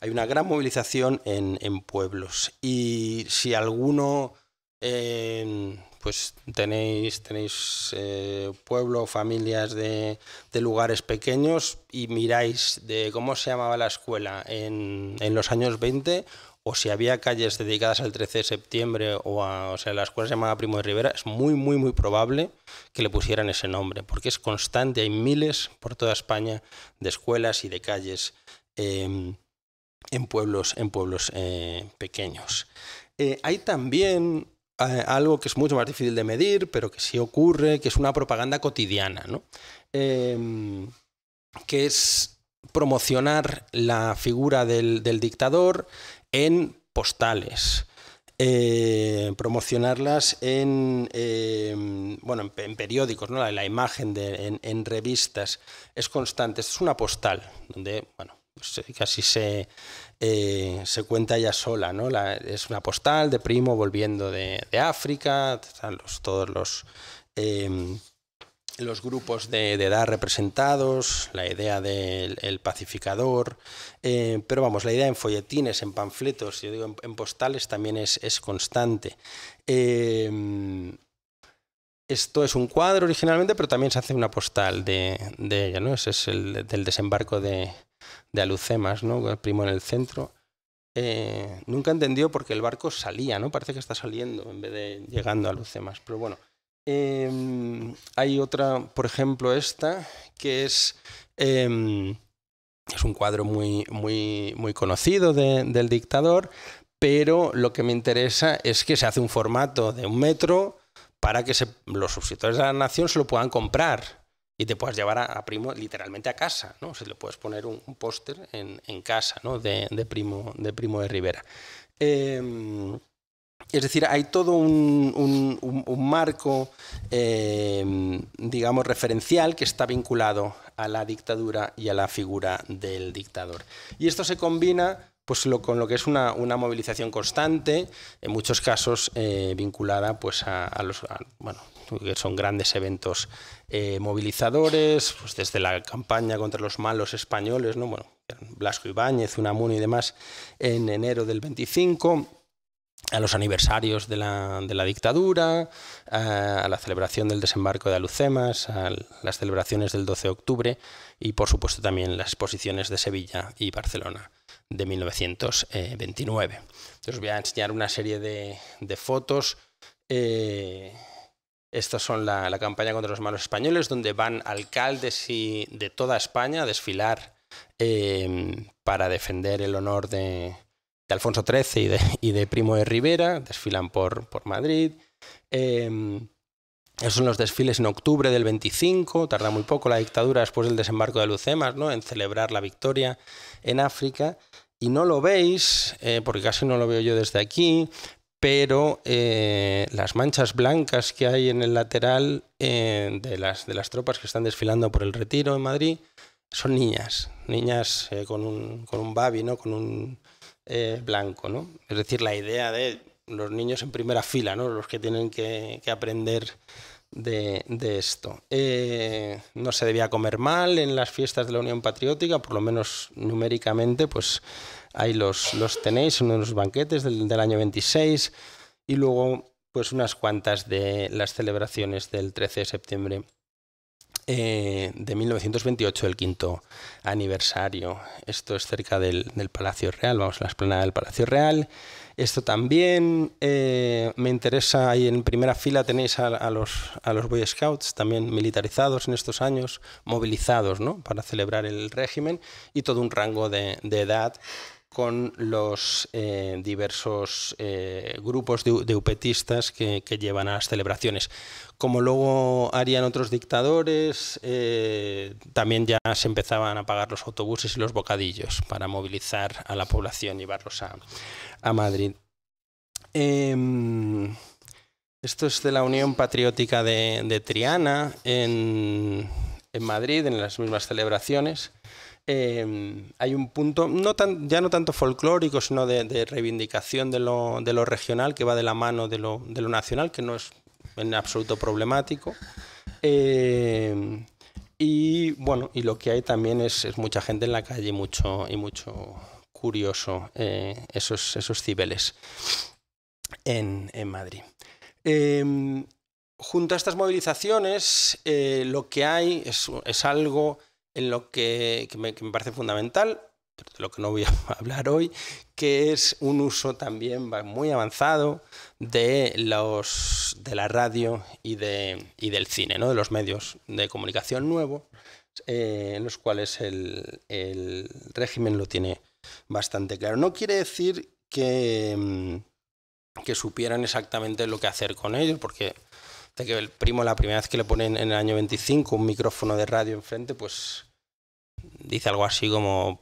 Hay una gran movilización en, pueblos y si alguno... Eh, pues tenéis, tenéis eh, pueblo, familias de, lugares pequeños y miráis de cómo se llamaba la escuela en, en los años 20 o si había calles dedicadas al 13 de septiembre o a o sea, la escuela llamada Primo de Rivera, es muy, muy, muy probable que le pusieran ese nombre, porque es constante, hay miles por toda España de escuelas y de calles em, en pueblos, en pueblos eh, pequeños. Eh, hay también eh, algo que es mucho más difícil de medir, pero que sí ocurre, que es una propaganda cotidiana, ¿no? Em, que es promocionar la figura del dictador en postales. Eh, promocionarlas en, em, bueno, en, periódicos, ¿no? la, imagen en, revistas es constante. es una postal donde bueno, pues, eh, casi eh, se, cuenta ya sola. ¿no? es una postal de primo volviendo de, África, todos los em, los grupos de, edad representados, la idea del pacificador, eh, pero vamos, la idea en folletines, en panfletos, yo digo en, postales también es, constante. Eh, esto es un cuadro originalmente, pero también se hace una postal de, ella, ¿no? Ese es el del desembarco de, de Alucemas, ¿no? Primo en el centro. Eh, nunca entendió por qué el barco salía, ¿no? Parece que está saliendo en vez de llegando a Alucemas, pero bueno. Em, hay otra, por ejemplo, esta, que es, em, es un cuadro muy, muy, muy conocido del dictador, pero lo que me interesa es que se hace un formato de un metro para que los suscriptores de la nación se lo puedan comprar y te puedas llevar a, Primo literalmente a casa, ¿no? Se le puedes poner un, póster en, casa, ¿no? De, primo, de Primo de Rivera. Em, es decir, hay todo un, marco, em, digamos, referencial que está vinculado a la dictadura y a la figura del dictador. Y esto se combina pues, con lo que es una, movilización constante, en muchos casos eh, vinculada pues, a, los... bueno, que son grandes eventos eh, movilizadores, pues desde la campaña contra los malos españoles, Blasco Ibáñez, Unamuno y demás, en enero del 25 a los aniversarios de la, dictadura, a, la celebración del desembarco de Alucemas, a las celebraciones del 12 de octubre y por supuesto también las exposiciones de Sevilla y Barcelona de 1929. os voy a enseñar una serie de, de fotos. Eh, estas son la, campaña contra los malos españoles, donde van alcaldes y de toda España a desfilar eh, para defender el honor de, de Alfonso XIII y de, Primo de Rivera, desfilan por, Madrid. Em, esos son los desfiles en octubre del 25, tarda muy poco la dictadura después del desembarco de Lucemas ¿no? en celebrar la victoria en África. Y no lo veis, eh, porque casi no lo veo yo desde aquí, pero eh, las manchas blancas que hay en el lateral eh, de, las, de las tropas que están desfilando por el retiro en Madrid son niñas, niñas con, un, con babi, ¿no? con un eh, blanco, ¿no? Es decir, la idea de los niños en primera fila, ¿no? Los que tienen que, aprender de, esto. Eh, no se debía comer mal en las fiestas de la Unión Patriótica, por lo menos numéricamente, pues ahí los, tenéis en unos banquetes del, año 26 y luego pues unas cuantas de las celebraciones del 13 de septiembre eh, de 1928, el quinto aniversario. Esto es cerca del, Palacio Real, vamos a la esplanada del Palacio Real. Esto también eh, me interesa, ahí en primera fila tenéis a, los, Boy Scouts, también militarizados en estos años, movilizados ¿no? para celebrar el régimen y todo un rango de edad con los eh, diversos eh, grupos de, de upetistas que, llevan a las celebraciones. Como luego harían otros dictadores, eh, también ya se empezaban a pagar los autobuses y los bocadillos para movilizar a la población, y llevarlos a, Madrid. Em, esto es de la Unión Patriótica de, de Triana en en Madrid, en las mismas celebraciones, em, hay un punto, no tan, ya no tanto folclórico, sino de, reivindicación de lo, regional, que va de la mano de lo, nacional, que no es en absoluto problemático. Em, y bueno, y lo que hay también es, mucha gente en la calle y mucho, y mucho curioso eh, esos, esos cibeles en, en Madrid. Em, Junto a estas movilizaciones, eh, lo que hay es, algo en lo que, me, parece fundamental, pero de lo que no voy a hablar hoy, que es un uso también muy avanzado de, los, de la radio y, del cine, de los medios de comunicación nuevos, eh, en los cuales el, el, régimen lo tiene bastante claro. No quiere decir que, mm, que supieran exactamente lo que hacer con ellos, porque que el primo la primera vez que le ponen en el año 25 un micrófono de radio enfrente, pues dice algo así como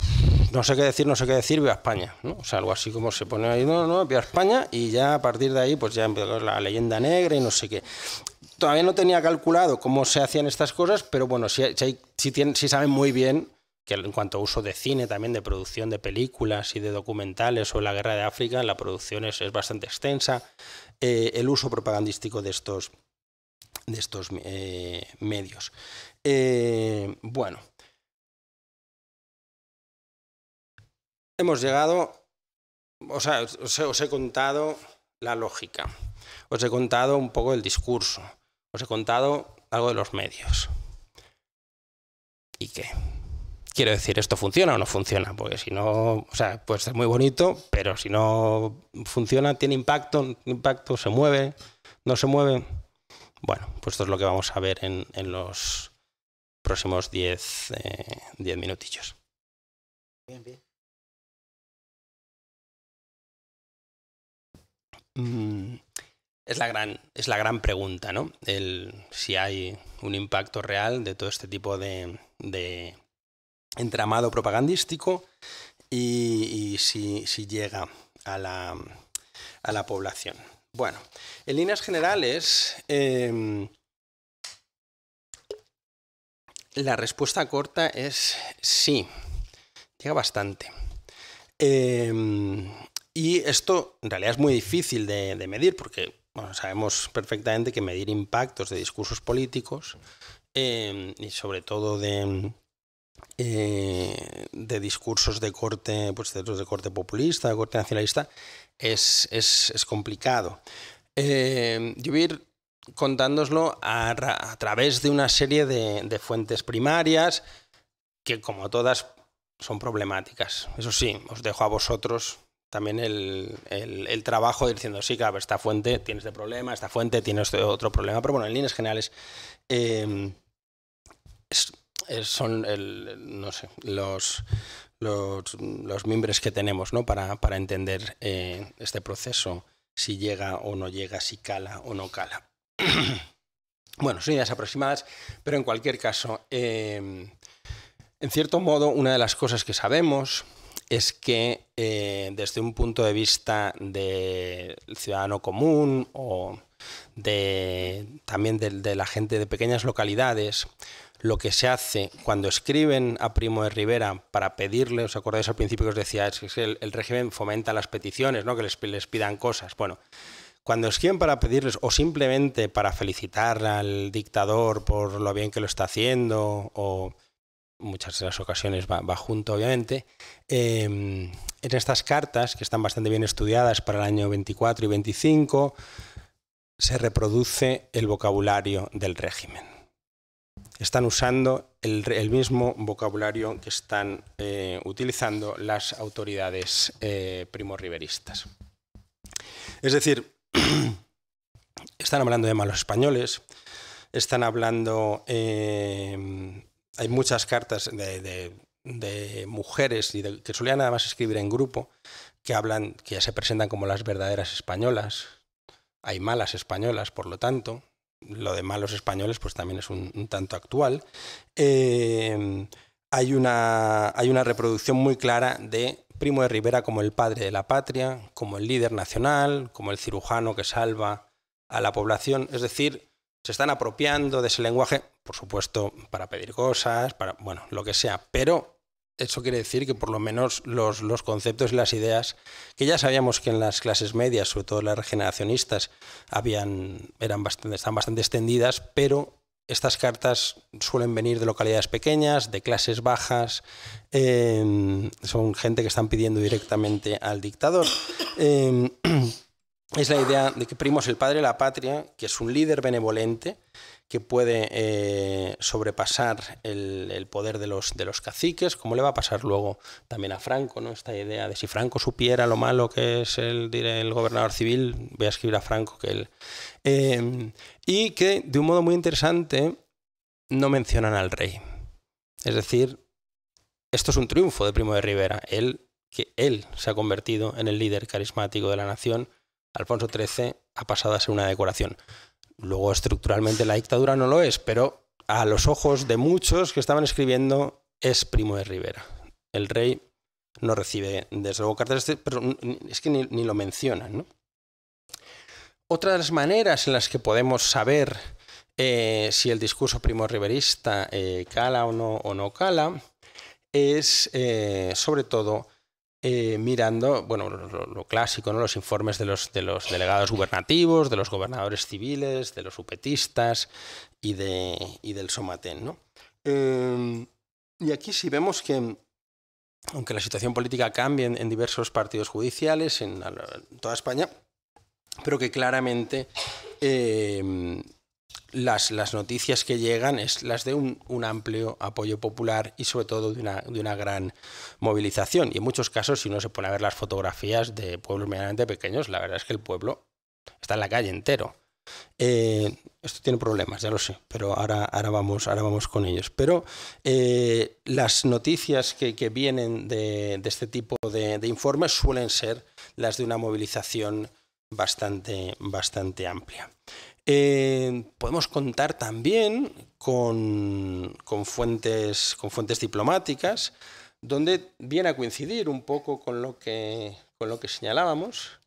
no sé qué decir, no sé qué decir, a España, ¿no? O sea, algo así como se pone ahí, no, no, a España y ya a partir de ahí pues ya empezó la leyenda negra y no sé qué. Todavía no tenía calculado cómo se hacían estas cosas, pero bueno, si si saben muy bien que en cuanto a uso de cine, también de producción de películas y de documentales sobre la guerra de África, la producción es, bastante extensa, eh, el uso propagandístico de estos de estos eh, medios. Eh, bueno, hemos llegado, o sea, os he, os he contado la lógica, os he contado un poco el discurso, os he contado algo de los medios. ¿Y qué? Quiero decir, ¿esto funciona o no funciona? Porque si no, o sea, puede ser muy bonito, pero si no funciona, tiene impacto, impacto, se mueve, no se mueve. Bueno, pues esto es lo que vamos a ver en, los próximos 10 eh, minutillos. Mm, es, la gran, es la gran pregunta, ¿no? El, si hay un impacto real de todo este tipo de, entramado propagandístico y, si, si, llega a la, a la población. Bueno, en líneas generales, em, la respuesta corta es sí, llega bastante. Em, y esto en realidad es muy difícil de, medir porque sabemos perfectamente que medir impactos de discursos políticos em, y sobre todo de, eh, discursos de corte, pues, de corte populista, de corte nacionalista, es, complicado. Eh, yo voy a ir contándoslo a, través de una serie de, fuentes primarias que, como todas, son problemáticas. Eso sí, os dejo a vosotros también el, trabajo de diciendo, sí, claro, esta fuente tiene este problema, esta fuente tiene este otro problema, pero bueno, en líneas generales eh, son no sé, los, los, los mimbres que tenemos ¿no? para, entender eh, este proceso, si llega o no llega, si cala o no cala. bueno, son ideas aproximadas, pero en cualquier caso, eh, en cierto modo, una de las cosas que sabemos es que eh, desde un punto de vista del ciudadano común o también de la gente de pequeñas localidades, lo que se hace cuando escriben a Primo de Rivera para pedirle, os acordáis al principio que os decía, es que el, régimen fomenta las peticiones, ¿no? que les, pidan cosas. Bueno, cuando escriben para pedirles o simplemente para felicitar al dictador por lo bien que lo está haciendo, o muchas de las ocasiones va, junto, obviamente, em, en estas cartas, que están bastante bien estudiadas para el año 24 y 25, se reproduce el vocabulario del régimen están usando el, mismo vocabulario que están eh, utilizando las autoridades eh, Es decir, están hablando de malos españoles, están hablando, eh, hay muchas cartas de, mujeres y que solían además escribir en grupo, que hablan, que ya se presentan como las verdaderas españolas, hay malas españolas, por lo tanto, lo de malos españoles pues también es un, tanto actual. Eh, hay, una, hay una reproducción muy clara de Primo de Rivera como el padre de la patria, como el líder nacional, como el cirujano que salva a la población. Es decir, se están apropiando de ese lenguaje, por supuesto, para pedir cosas, para, bueno, lo que sea, pero eso quiere decir que por lo menos los, conceptos y las ideas que ya sabíamos que en las clases medias, sobre todo las regeneracionistas, habían, eran bastante, están bastante extendidas, pero estas cartas suelen venir de localidades pequeñas, de clases bajas, em, son gente que están pidiendo directamente al dictador. Em, es la idea de que Primo es el padre de la patria, que es un líder benevolente que puede eh, sobrepasar el, poder de los, caciques, como le va a pasar luego también a Franco, ¿no? Esta idea de si Franco supiera lo malo que es el, el gobernador civil, voy a escribir a Franco que él. Em, y que de un modo muy interesante no mencionan al rey. Es decir, esto es un triunfo de Primo de Rivera. Él, que él se ha convertido en el líder carismático de la nación. Alfonso XIII ha pasado a ser una decoración. Luego estructuralmente la dictadura no lo es, pero a los ojos de muchos que estaban escribiendo es Primo de Rivera. El rey no recibe, desde luego, cartas, este, pero es que ni, lo mencionan. ¿no? maneras en las que podemos saber eh, si el discurso primo-riverista eh, cala o no, o no cala es, eh, sobre todo, eh, mirando, bueno, lo, clásico, ¿no? Los informes de los, de los delegados gubernativos, de los gobernadores civiles, de los upetistas y, de, del somatén. ¿no? Em, y aquí sí vemos que aunque la situación política cambie en, diversos partidos judiciales, en, toda España, pero que claramente em, las, noticias que llegan es las de un, amplio apoyo popular y sobre todo de una, gran movilización. Y en muchos casos, si uno se pone a ver las fotografías de pueblos medianamente pequeños, la verdad es que el pueblo está en la calle entero. Eh, esto tiene problemas, ya lo sé, pero ahora, ahora, vamos, ahora vamos con ellos. Pero eh, las noticias que, vienen de, este tipo de, de informes suelen ser las de una movilización bastante, bastante amplia. Eh, podemos contar también con, fuentes, diplomáticas, donde viene a coincidir un poco con lo que, señalábamos,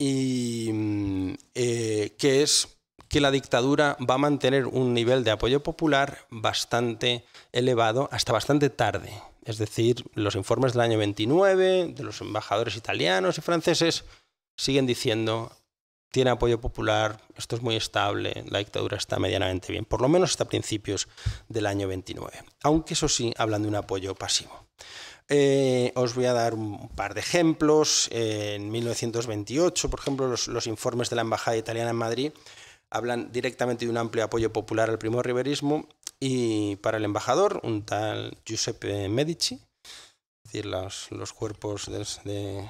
y mm, eh, que es que la dictadura va a mantener un nivel de apoyo popular bastante elevado hasta bastante tarde. Es decir, los informes del año 29 de los embajadores italianos y franceses siguen diciendo tiene apoyo popular, esto es muy estable, la dictadura está medianamente bien, por lo menos hasta principios del año 29, aunque eso sí, hablan de un apoyo pasivo. Eh, os voy a dar un par de ejemplos. en 1928, por ejemplo, los, informes de la Embajada Italiana en Madrid hablan directamente de un amplio apoyo popular al primo riverismo y para el embajador, un tal Giuseppe Medici, es decir, los, cuerpos de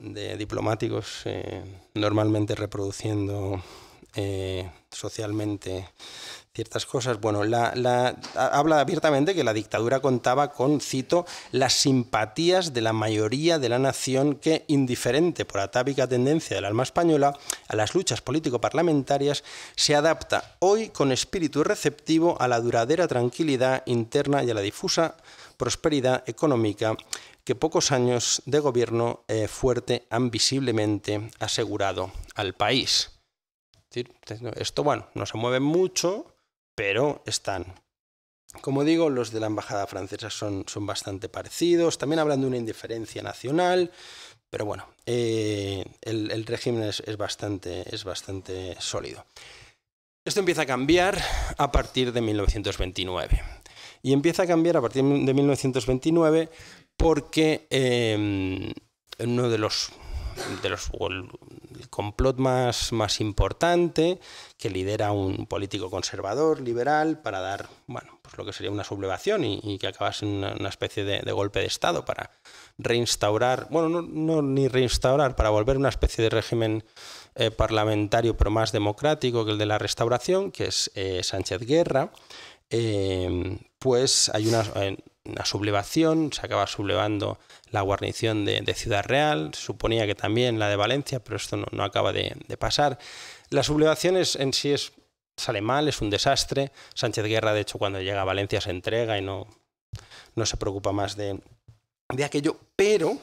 de diplomáticos eh, normalmente reproduciendo eh, socialmente ciertas cosas. Bueno, la, habla abiertamente que la dictadura contaba con, cito, las simpatías de la mayoría de la nación que, indiferente por atávica tendencia del alma española a las luchas político-parlamentarias, se adapta hoy con espíritu receptivo a la duradera tranquilidad interna y a la difusa prosperidad económica que pocos años de gobierno eh, fuerte han visiblemente asegurado al país. Esto, bueno, no se mueve mucho, pero están. Como digo, los de la embajada francesa son, son bastante parecidos, también hablan de una indiferencia nacional, pero bueno, eh, el, régimen es, bastante, es bastante sólido. Esto empieza a cambiar a partir de 1929. Y empieza a cambiar a partir de 1929 porque eh, uno de los, de los complot más, más importante que lidera un político conservador, liberal, para dar bueno, pues lo que sería una sublevación y, que acabase en una, especie de, golpe de Estado para reinstaurar, bueno, no, ni reinstaurar, para volver una especie de régimen eh, parlamentario pero más democrático que el de la restauración, que es eh, Sánchez Guerra. Em, pues hay una, la sublevación, se acaba sublevando la guarnición de, Ciudad Real, suponía que también la de Valencia, pero esto no, acaba de, pasar. La sublevación en sí es, sale mal, es un desastre. Sánchez Guerra, de hecho, cuando llega a Valencia se entrega y no, se preocupa más de, de aquello, pero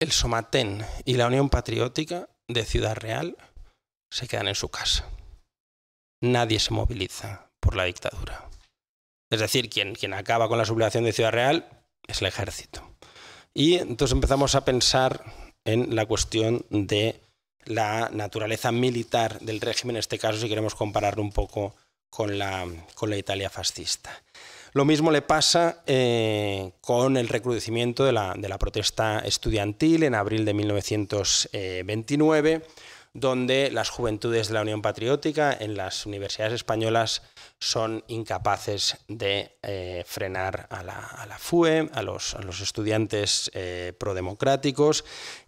el Somatén y la Unión Patriótica de Ciudad Real se quedan en su casa. Nadie se moviliza por la dictadura. Es decir, quien, quien acaba con la sublevación de Ciudad Real es el ejército. Y entonces empezamos a pensar en la cuestión de la naturaleza militar del régimen, en este caso, si queremos compararlo un poco con la, Italia fascista. Lo mismo le pasa eh, con el recrudecimiento de la, de la protesta estudiantil en abril de 1929 donde las juventudes de la Unión Patriótica en las universidades españolas son incapaces de eh, frenar a la, a FUE, a los, a los estudiantes eh, prodemocráticos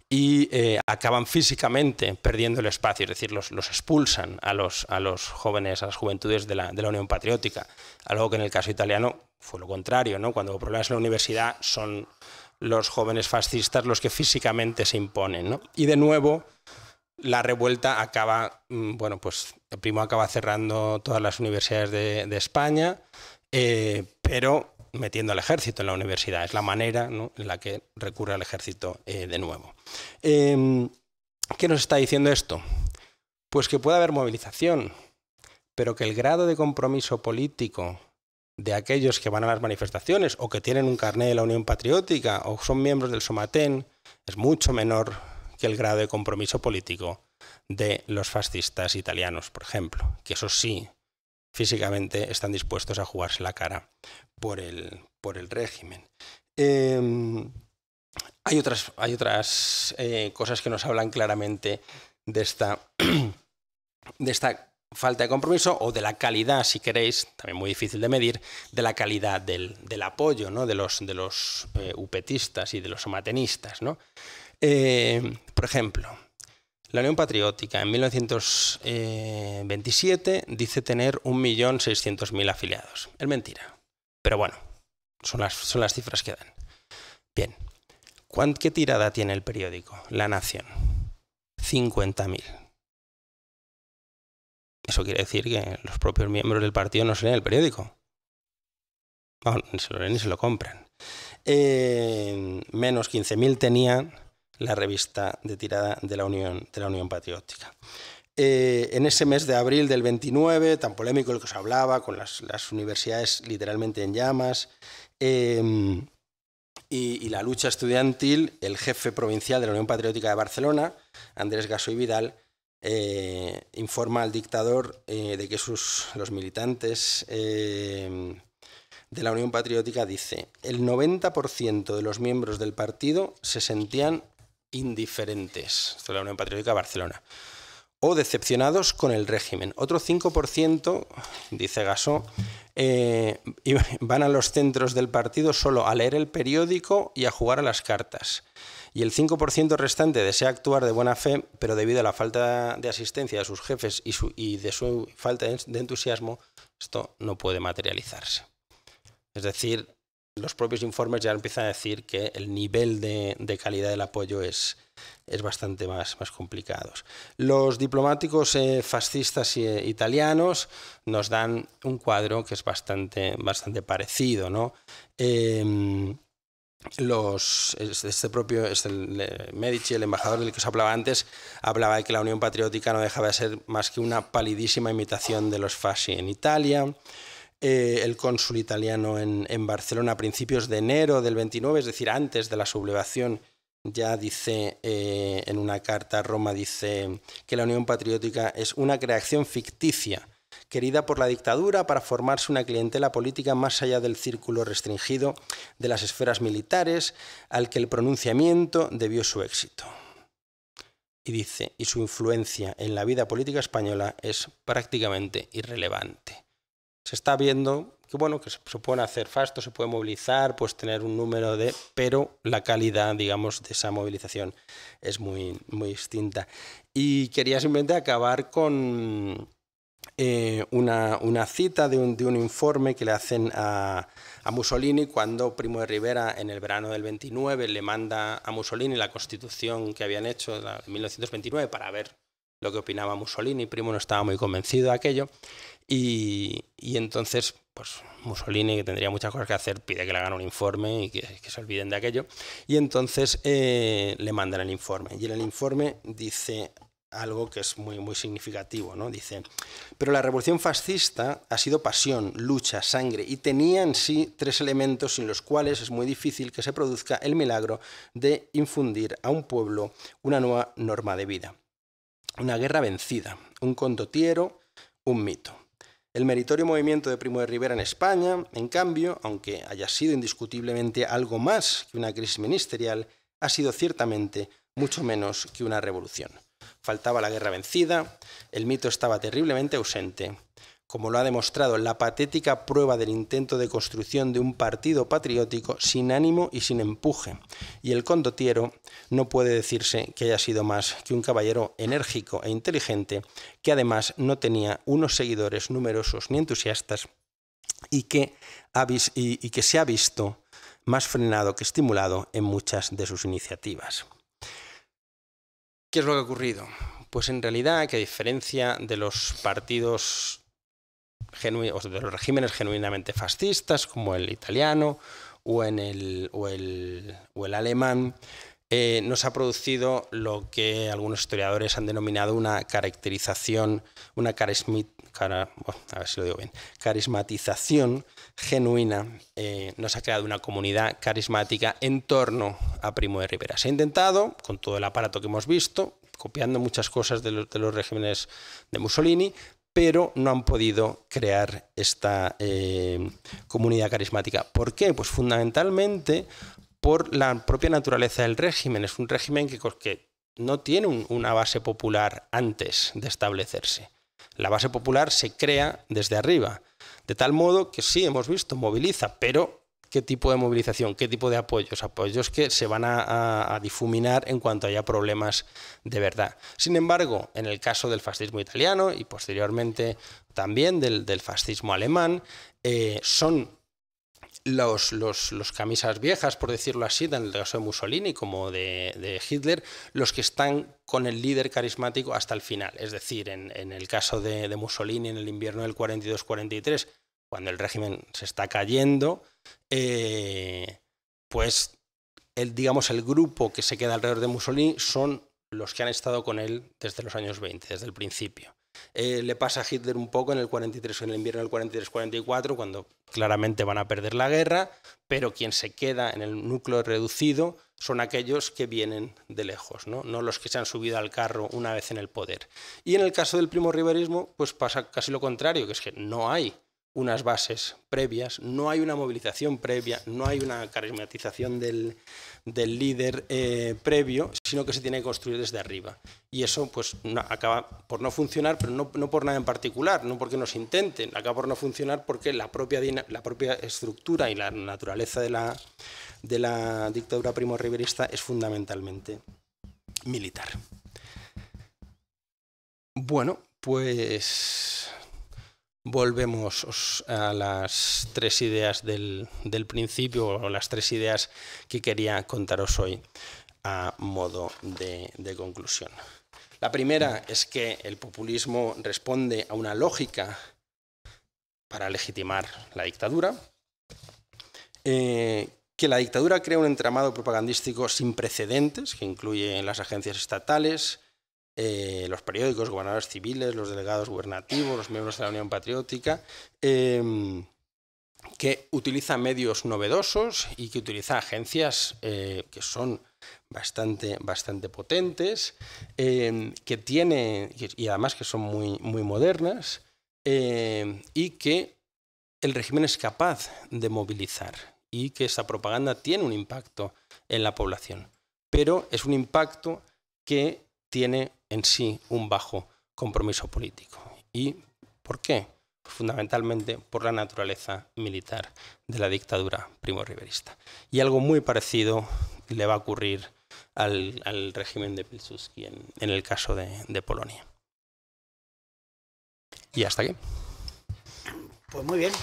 y eh, acaban físicamente perdiendo el espacio, es decir, los, expulsan a los, a los, jóvenes, a las juventudes de la, de la, Unión Patriótica, algo que en el caso italiano fue lo contrario, ¿no? cuando hubo problemas en la universidad son los jóvenes fascistas los que físicamente se imponen. ¿no? Y de nuevo, la revuelta acaba, mm, bueno, pues el Primo acaba cerrando todas las universidades de, España, eh, pero metiendo al ejército en la universidad. Es la manera en la que recurre al ejército eh, de nuevo. Em, ¿Qué nos está diciendo esto? Pues que puede haber movilización, pero que el grado de compromiso político de aquellos que van a las manifestaciones o que tienen un carné de la Unión Patriótica o son miembros del Somatén es mucho menor el grado de compromiso político de los fascistas italianos, por ejemplo, que eso sí, físicamente están dispuestos a jugarse la cara por el, por el régimen. Em, hay otras, hay otras eh, cosas que nos hablan claramente de esta, de esta falta de compromiso o de la calidad, si queréis, también muy difícil de medir, de la calidad del, apoyo ¿no? de los, de los eh, upetistas y de los somatenistas. ¿no? Em, por ejemplo, la Unión Patriótica en 1927 eh, dice tener 1.600.000 afiliados. Es mentira. Pero bueno, son las, son las cifras que dan. Bien. ¿Qué tirada tiene el periódico? La Nación. 50.000. Eso quiere decir que los propios miembros del partido no se leen el periódico. Bueno, ni se lo compran. Em, menos 15.000 tenían la revista de tirada de la Unión, de la Unión Patriótica. Eh, en ese mes de abril del 29, tan polémico el que os hablaba, con las, universidades literalmente en llamas, em, y, la lucha estudiantil, el jefe provincial de la Unión Patriótica de Barcelona, Andrés y Vidal, eh, informa al dictador eh, de que sus, los militantes em, de la Unión Patriótica dice, el 90% de los miembros del partido se sentían indiferentes, esto es la Unión Patriótica Barcelona, o decepcionados con el régimen. Otro 5%, dice Gasó, eh, van a los centros del partido solo a leer el periódico y a jugar a las cartas. Y el 5% restante desea actuar de buena fe, pero debido a la falta de asistencia de sus jefes y, y de su falta de entusiasmo, esto no puede materializarse. Es decir, los propios informes ya empiezan a decir que el nivel de, calidad del apoyo es, bastante más, complicado. Los diplomáticos eh, fascistas eh, italianos nos dan un cuadro que es bastante, bastante parecido. ¿no? Em, este propio eh, Medici, el embajador del que os hablaba antes, hablaba de que la Unión Patriótica no dejaba de ser más que una palidísima imitación de los fascis en Italia. Eh, el cónsul italiano en, Barcelona a principios de enero del 29, es decir, antes de la sublevación, ya dice eh, en una carta a Roma, dice que la Unión Patriótica es una creación ficticia, querida por la dictadura para formarse una clientela política más allá del círculo restringido de las esferas militares al que el pronunciamiento debió su éxito. Y dice, y su influencia en la vida política española es prácticamente irrelevante se está viendo que bueno, que se, puede hacer fasto, se puede movilizar, pues tener un número de, pero la calidad, digamos, de esa movilización es muy, muy distinta. Y quería simplemente acabar con eh, una, cita de un, informe que le hacen a, Mussolini cuando Primo de Rivera en el verano del 29 le manda a Mussolini la constitución que habían hecho en 1929 para ver lo que opinaba Mussolini, Primo no estaba muy convencido de aquello, y, entonces pues Mussolini, que tendría muchas cosas que hacer, pide que le hagan un informe y que, se olviden de aquello, y entonces eh, le mandan el informe, y en el informe dice algo que es muy, muy significativo, ¿no? Dice, pero la revolución fascista ha sido pasión, lucha, sangre y tenía en sí tres elementos sin los cuales es muy difícil que se produzca el milagro de infundir a un pueblo una nueva norma de vida una guerra vencida, un condotiero, un mito. El meritorio movimiento de Primo de Rivera en España, en cambio, aunque haya sido indiscutiblemente algo más que una crisis ministerial, ha sido ciertamente mucho menos que una revolución. Faltaba la guerra vencida, el mito estaba terriblemente ausente como lo ha demostrado la patética prueba del intento de construcción de un partido patriótico sin ánimo y sin empuje. Y el condotiero no puede decirse que haya sido más que un caballero enérgico e inteligente, que además no tenía unos seguidores numerosos ni entusiastas y que, y que se ha visto más frenado que estimulado en muchas de sus iniciativas. ¿Qué es lo que ha ocurrido? Pues en realidad, que a diferencia de los partidos de los regímenes genuinamente fascistas, como el italiano o, el, o, el, alemán, eh, nos ha producido lo que algunos historiadores han denominado una caracterización, una a ver si carismatización genuina, eh, nos ha creado una comunidad carismática en torno a Primo de Rivera. Se ha intentado, con todo el aparato que hemos visto, copiando muchas cosas de los, de los regímenes de Mussolini, pero no han podido crear esta eh, comunidad carismática. ¿Por qué? Pues fundamentalmente por la propia naturaleza del régimen. Es un régimen que, no tiene una base popular antes de establecerse. La base popular se crea desde arriba. De tal modo que sí, hemos visto, moviliza, pero qué tipo de movilización, qué tipo de apoyos, apoyos que se van a, difuminar en cuanto haya problemas de verdad. Sin embargo, en el caso del fascismo italiano y posteriormente también del, fascismo alemán, eh, son los, camisas viejas, por decirlo así, tanto el caso de Mussolini como de, Hitler, los que están con el líder carismático hasta el final. Es decir, en, el caso de, Mussolini en el invierno del 42-43, cuando el régimen se está cayendo, eh, pues el, digamos, el grupo que se queda alrededor de Mussolini son los que han estado con él desde los años 20, desde el principio. Eh, le pasa a Hitler un poco en el 43, en el invierno del 43-44, cuando claramente van a perder la guerra, pero quien se queda en el núcleo reducido son aquellos que vienen de lejos, ¿no? los que se han subido al carro una vez en el poder. Y en el caso del primo riverismo, pues pasa casi lo contrario, que es que no hay unas bases previas, no hay una movilización previa, no hay una carismatización del, líder eh, previo, sino que se tiene que construir desde arriba. Y eso pues acaba por no funcionar, pero no, por nada en particular, no porque nos intenten, acaba por no funcionar porque la propia, la propia estructura y la naturaleza de la, de la dictadura primo es fundamentalmente militar. Bueno, pues Volvemos a las tres ideas del, principio o las tres ideas que quería contaros hoy a modo de, conclusión. La primera es que el populismo responde a una lógica para legitimar la dictadura, eh, que la dictadura crea un entramado propagandístico sin precedentes, que incluye las agencias estatales, eh, los periódicos, gobernadores civiles, los delegados gubernativos, los miembros de la Unión Patriótica, em, que utiliza medios novedosos y que utiliza agencias eh, que son bastante, bastante potentes, em, que tiene, y además que son muy, muy modernas, em, y que el régimen es capaz de movilizar y que esa propaganda tiene un impacto en la población. Pero es un impacto que tiene en sí un bajo compromiso político. ¿Y por qué? Pues fundamentalmente por la naturaleza militar de la dictadura primo Y algo muy parecido le va a ocurrir al, régimen de Pilsudski en, el caso de, de, Polonia. Y hasta aquí. Pues muy bien.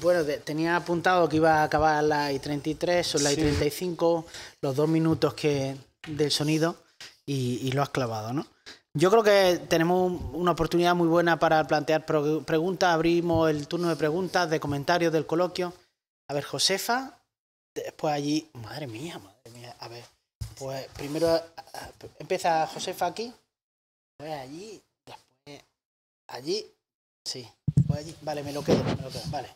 Bueno, tenía apuntado que iba a acabar la I-33, son la I-35, los dos minutos que, del sonido y, lo has clavado, ¿no? Yo creo que tenemos una oportunidad muy buena para plantear preguntas. Abrimos el turno de preguntas, de comentarios del coloquio. A ver, Josefa, después allí. Madre mía, madre mía. A ver, pues primero empieza Josefa aquí, después pues allí, después allí. Sí, pues allí. Vale, me lo quedo, me lo quedo. Vale.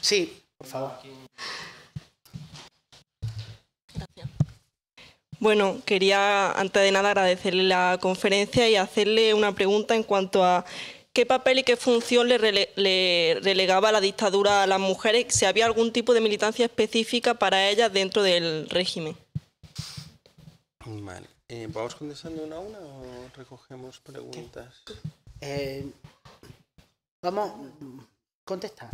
Sí, por favor. Bueno, quería antes de nada agradecerle la conferencia y hacerle una pregunta en cuanto a ¿Qué papel y qué función le, relegaba la dictadura a las mujeres? ¿Si había algún tipo de militancia específica para ellas dentro del régimen? Vale. Eh, ¿Vamos contestando una a una o recogemos preguntas? Eh, vamos, Contesta.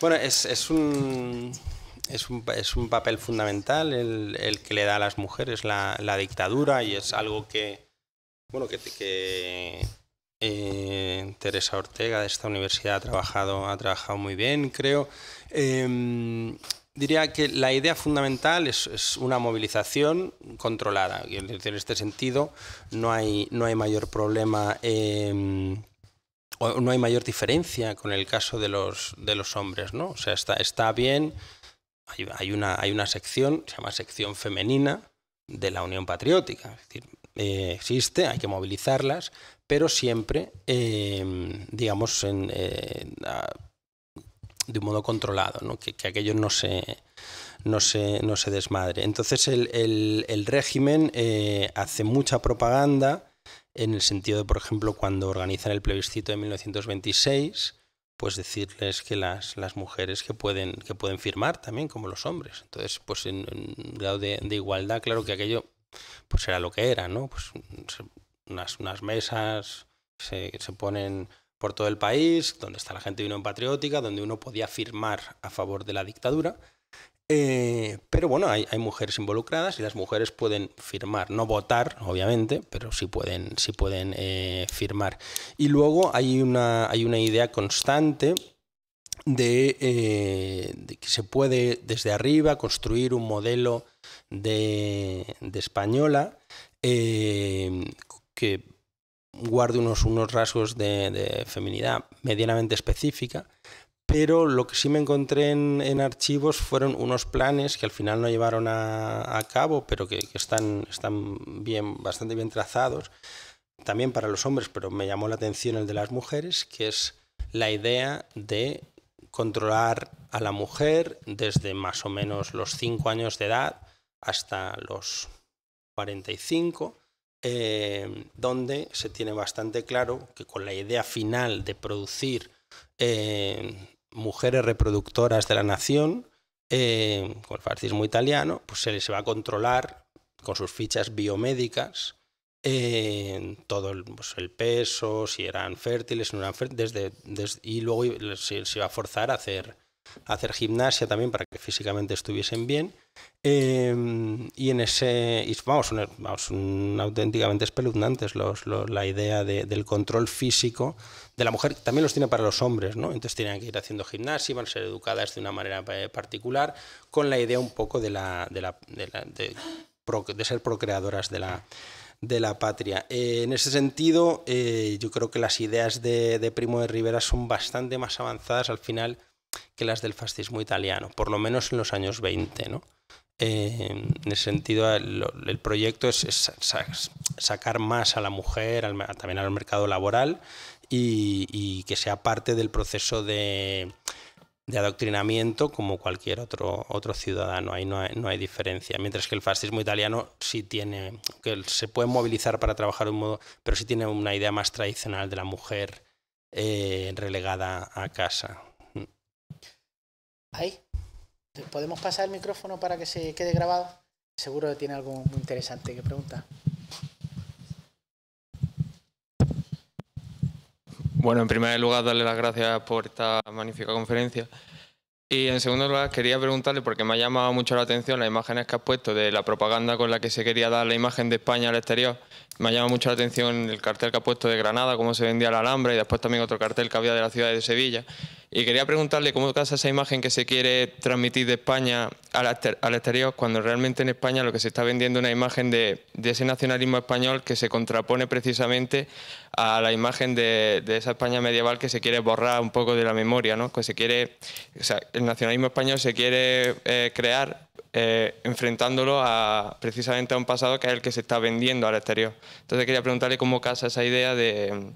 bueno, es, es, un, papel fundamental el, que le da a las mujeres la, dictadura y es algo que, bueno, que, eh, Teresa Ortega de esta universidad ha trabajado, ha trabajado muy bien, creo. Em, diría que la idea fundamental es, una movilización controlada. En este sentido, no hay, no hay mayor problema. Em, no hay mayor diferencia con el caso de los, de los hombres, ¿no? O sea, está, está bien, hay, una, hay una sección, se llama sección femenina de la Unión Patriótica, eh, existe, hay que movilizarlas, pero siempre, eh, digamos, en, eh, de un modo controlado, ¿no? que, aquello no se, no se, no se desmadre. Entonces el régimen hace mucha propaganda en el sentido de, por ejemplo, cuando organizan el plebiscito de 1926, pues decirles que las, mujeres que pueden, que pueden firmar también, como los hombres. Entonces, pues en, un grado de, igualdad, claro que aquello pues era lo que era, ¿no? Pues unas, unas mesas se, se ponen por todo el país, donde está la gente de Unión Patriótica, donde uno podía firmar a favor de la dictadura, eh, pero bueno, hay, mujeres involucradas y las mujeres pueden firmar, no votar, obviamente, pero sí pueden, sí pueden eh, firmar. Y luego hay una, hay una idea constante de, eh, que se puede desde arriba construir un modelo de, española que guarde unos, unos rasgos de feminidad medianamente específica pero lo que sí me encontré en, en, archivos fueron unos planes que al final no llevaron a, cabo, pero que, están, están bien, bastante bien trazados, también para los hombres, pero me llamó la atención el de las mujeres, que es la idea de controlar a la mujer desde más o menos los 5 años de edad hasta los 45, eh, donde se tiene bastante claro que con la idea final de producir eh, mujeres reproductoras de la nación, eh, con el fascismo italiano, pues se les va a controlar con sus fichas biomédicas eh, todo pues el, peso, si eran fértiles, no eran fértiles, y luego se, se, va a forzar a hacer hacer gimnasia también para que físicamente estuviesen bien. Em, y en ese, vamos, son, auténticamente espeluznantes la idea del control físico de la mujer, también los tiene para los hombres, ¿no? Entonces tienen que ir haciendo gimnasia, van a ser educadas de una manera eh, particular, con la idea un poco de, la, de, ser procreadoras de la, de la patria. Eh, en ese sentido, eh, yo creo que las ideas de, Primo de Rivera son bastante más avanzadas al final que las del fascismo italiano, por lo menos en los años 20, en ese sentido, el, proyecto es, sacar más a la mujer, también al mercado laboral, y, que sea parte del proceso de, adoctrinamiento como cualquier otro, ciudadano. Ahí no hay, diferencia. Mientras que el fascismo italiano sí tiene, que se puede movilizar para trabajar de un modo, pero sí tiene una idea más tradicional de la mujer eh, relegada a casa. Ahí. ¿Podemos pasar el micrófono para que se quede grabado? Seguro que tiene algo muy interesante que preguntar. Bueno, en primer lugar, darle las gracias por esta magnífica conferencia. Y en segundo lugar, quería preguntarle, porque me ha llamado mucho la atención las imágenes que has puesto de la propaganda con la que se quería dar la imagen de España al exterior me ha llamado mucho la atención el cartel que ha puesto de Granada, cómo se vendía la Alhambra y después también otro cartel que había de la ciudad de Sevilla. Y quería preguntarle cómo casa esa imagen que se quiere transmitir de España al, exterior, cuando realmente en España lo que se está vendiendo es una imagen de, ese nacionalismo español que se contrapone precisamente a la imagen de, esa España medieval que se quiere borrar un poco de la memoria, ¿no? Que se quiere, el nacionalismo español se quiere eh, crear eh, enfrentándolo a, precisamente a un pasado que es el que se está vendiendo al exterior. Entonces quería preguntarle cómo casa esa idea de,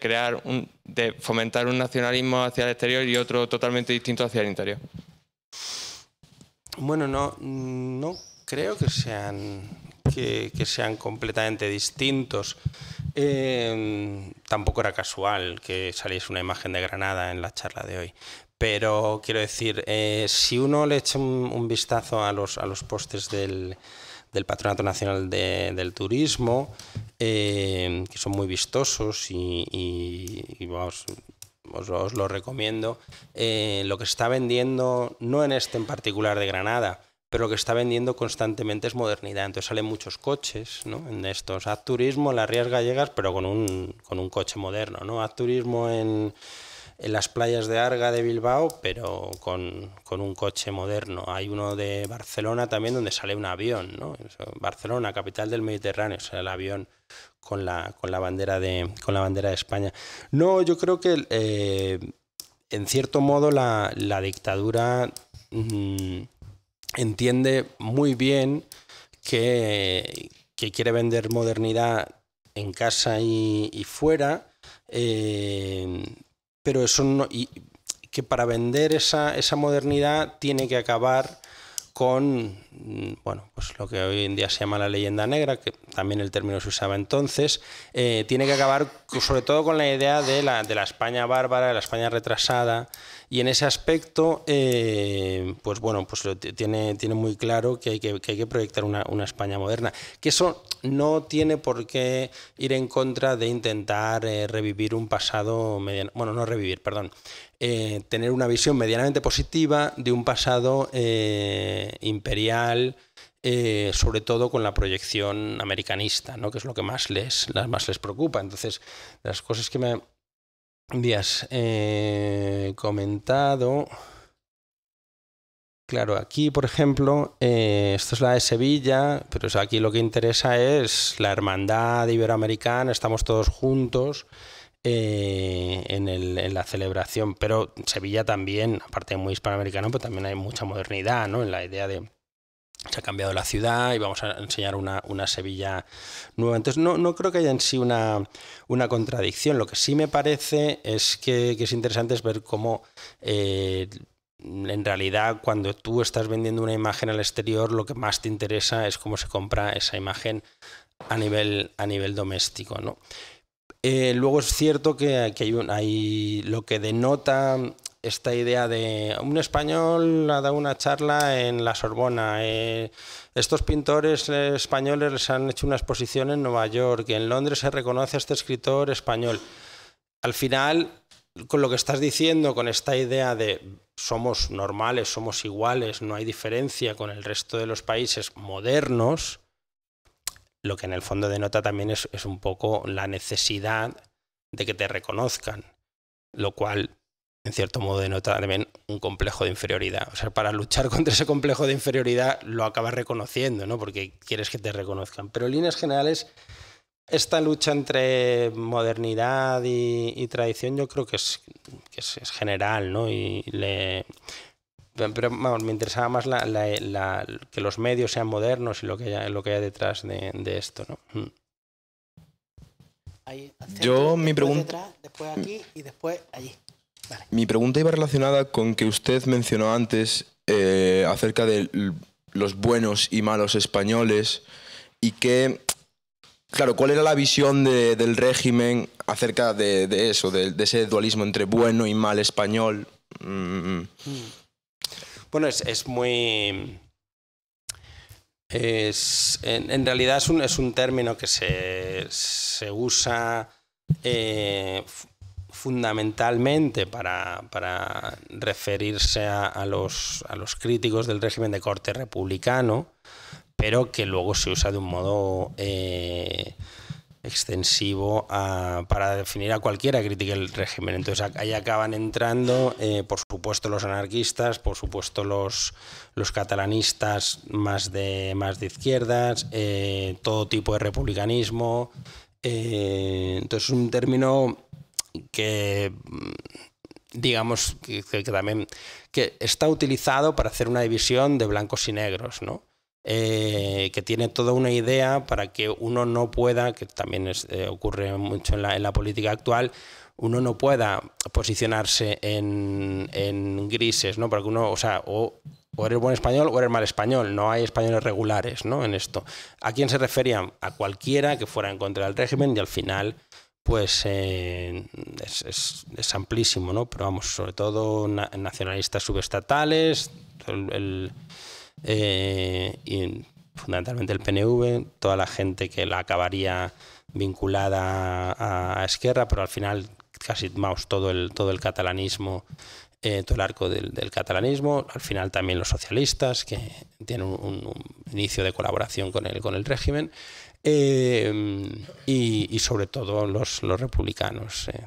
crear, un, de fomentar un nacionalismo hacia el exterior y otro totalmente distinto hacia el interior. Bueno, no, no creo que sean, que, sean completamente distintos. Eh, tampoco era casual que saliese una imagen de Granada en la charla de hoy. Pero quiero decir, eh, si uno le echa un, vistazo a los, a los postes del, Patronato Nacional del Turismo, eh, que son muy vistosos y, os, os, lo recomiendo, eh, lo que está vendiendo, no en este en particular de Granada, pero lo que está vendiendo constantemente es modernidad. Entonces salen muchos coches, ¿no? En estos, haz turismo en las Rías Gallegas, pero con un, con un coche moderno, ¿no? Haz turismo en en las playas de Arga de Bilbao, pero con, un coche moderno. Hay uno de Barcelona también donde sale un avión, ¿no? Barcelona, capital del Mediterráneo, o sea, el avión con la, bandera, de, con la bandera de España. No, yo creo que eh, en cierto modo la, dictadura mm, entiende muy bien que, quiere vender modernidad en casa y, fuera. Eh, pero eso Y que para vender esa, modernidad tiene que acabar con mm, bueno, pues lo que hoy en día se llama la leyenda negra, que también el término se usaba entonces, eh, tiene que acabar sobre todo con la idea de la, de la España bárbara, de la España retrasada, y en ese aspecto, eh, pues bueno, pues tiene, tiene muy claro que hay que, proyectar una, España moderna. Que eso no tiene por qué ir en contra de intentar eh, revivir un pasado Bueno, no revivir, perdón. Eh, tener una visión medianamente positiva de un pasado imperial. sobre todo con la proyección americanista, ¿no? que es lo que más les, más les preocupa. Entonces, las cosas que me, días eh, comentado. Claro, aquí, por ejemplo, eh, esto es la de Sevilla, pero aquí lo que interesa es la hermandad iberoamericana, estamos todos juntos eh, en, la celebración, pero Sevilla también, aparte muy hispanoamericano, pues también hay mucha modernidad, ¿no? En la idea de, se ha cambiado la ciudad y vamos a enseñar una, Sevilla nueva. Entonces, no, no, creo que haya en sí una, contradicción. Lo que sí me parece es que, es interesante es ver cómo eh, en realidad cuando tú estás vendiendo una imagen al exterior, lo que más te interesa es cómo se compra esa imagen a nivel, a nivel doméstico, eh, luego es cierto que, hay, hay, lo que denota esta idea de un español ha dado una charla en la Sorbona, eh, estos pintores eh, españoles les han hecho una exposición en Nueva York, en Londres se reconoce a este escritor español. Al final, con lo que estás diciendo, con esta idea de somos normales, somos iguales, no hay diferencia con el resto de los países modernos, lo que en el fondo denota también es un poco la necesidad de que te reconozcan, lo cual en cierto modo denota también un complejo de inferioridad. O sea, para luchar contra ese complejo de inferioridad lo acabas reconociendo, ¿no? Porque quieres que te reconozcan. Pero en líneas generales, esta lucha entre modernidad y, tradición yo creo que es, es, general, ¿no? Y Pero me interesaba más que los medios sean modernos y lo que hay detrás de, esto, ¿no? Mm. yo mi pregunta... después aquí y después allí. Mi pregunta iba relacionada con que usted mencionó antes eh, acerca de los buenos y malos españoles y que, claro, ¿cuál era la visión del régimen acerca de, eso, de, ese dualismo entre bueno y mal español? Mm. Hmm. Bueno, es, muy... Es, en, realidad es un, término que se, usa eh, fundamentalmente para, referirse a, los, críticos del régimen de corte republicano, pero que luego se usa de un modo eh, extensivo para definir a cualquiera crítica critique el régimen. Entonces ahí acaban entrando, eh, por supuesto, los anarquistas, por supuesto, los, los catalanistas más de, más de izquierdas, eh, todo tipo de republicanismo. entonces es un término que digamos que, también que está utilizado para hacer una división de blancos y negros, ¿no? Eh, que tiene toda una idea para que uno no pueda, que también eh, ocurre mucho en la, política actual, uno no pueda posicionarse en, grises, ¿no? uno, o eres buen español o eres mal español, no hay españoles regulares, ¿no? En esto. ¿A quién se referían? A cualquiera que fuera en contra del régimen y al final pues eh, es, amplísimo, ¿no? Pero vamos, sobre todo nacionalistas subestatales, eh, fundamentalmente el PNV, toda la gente que la acabaría vinculada a, Esquerra, pero al final casi vamos, todo el, todo el catalanismo eh, todo el arco del, catalanismo, al final también los socialistas, que tienen un, un, inicio de colaboración con el, con el régimen, eh, y, sobre todo los, republicanos. Eh.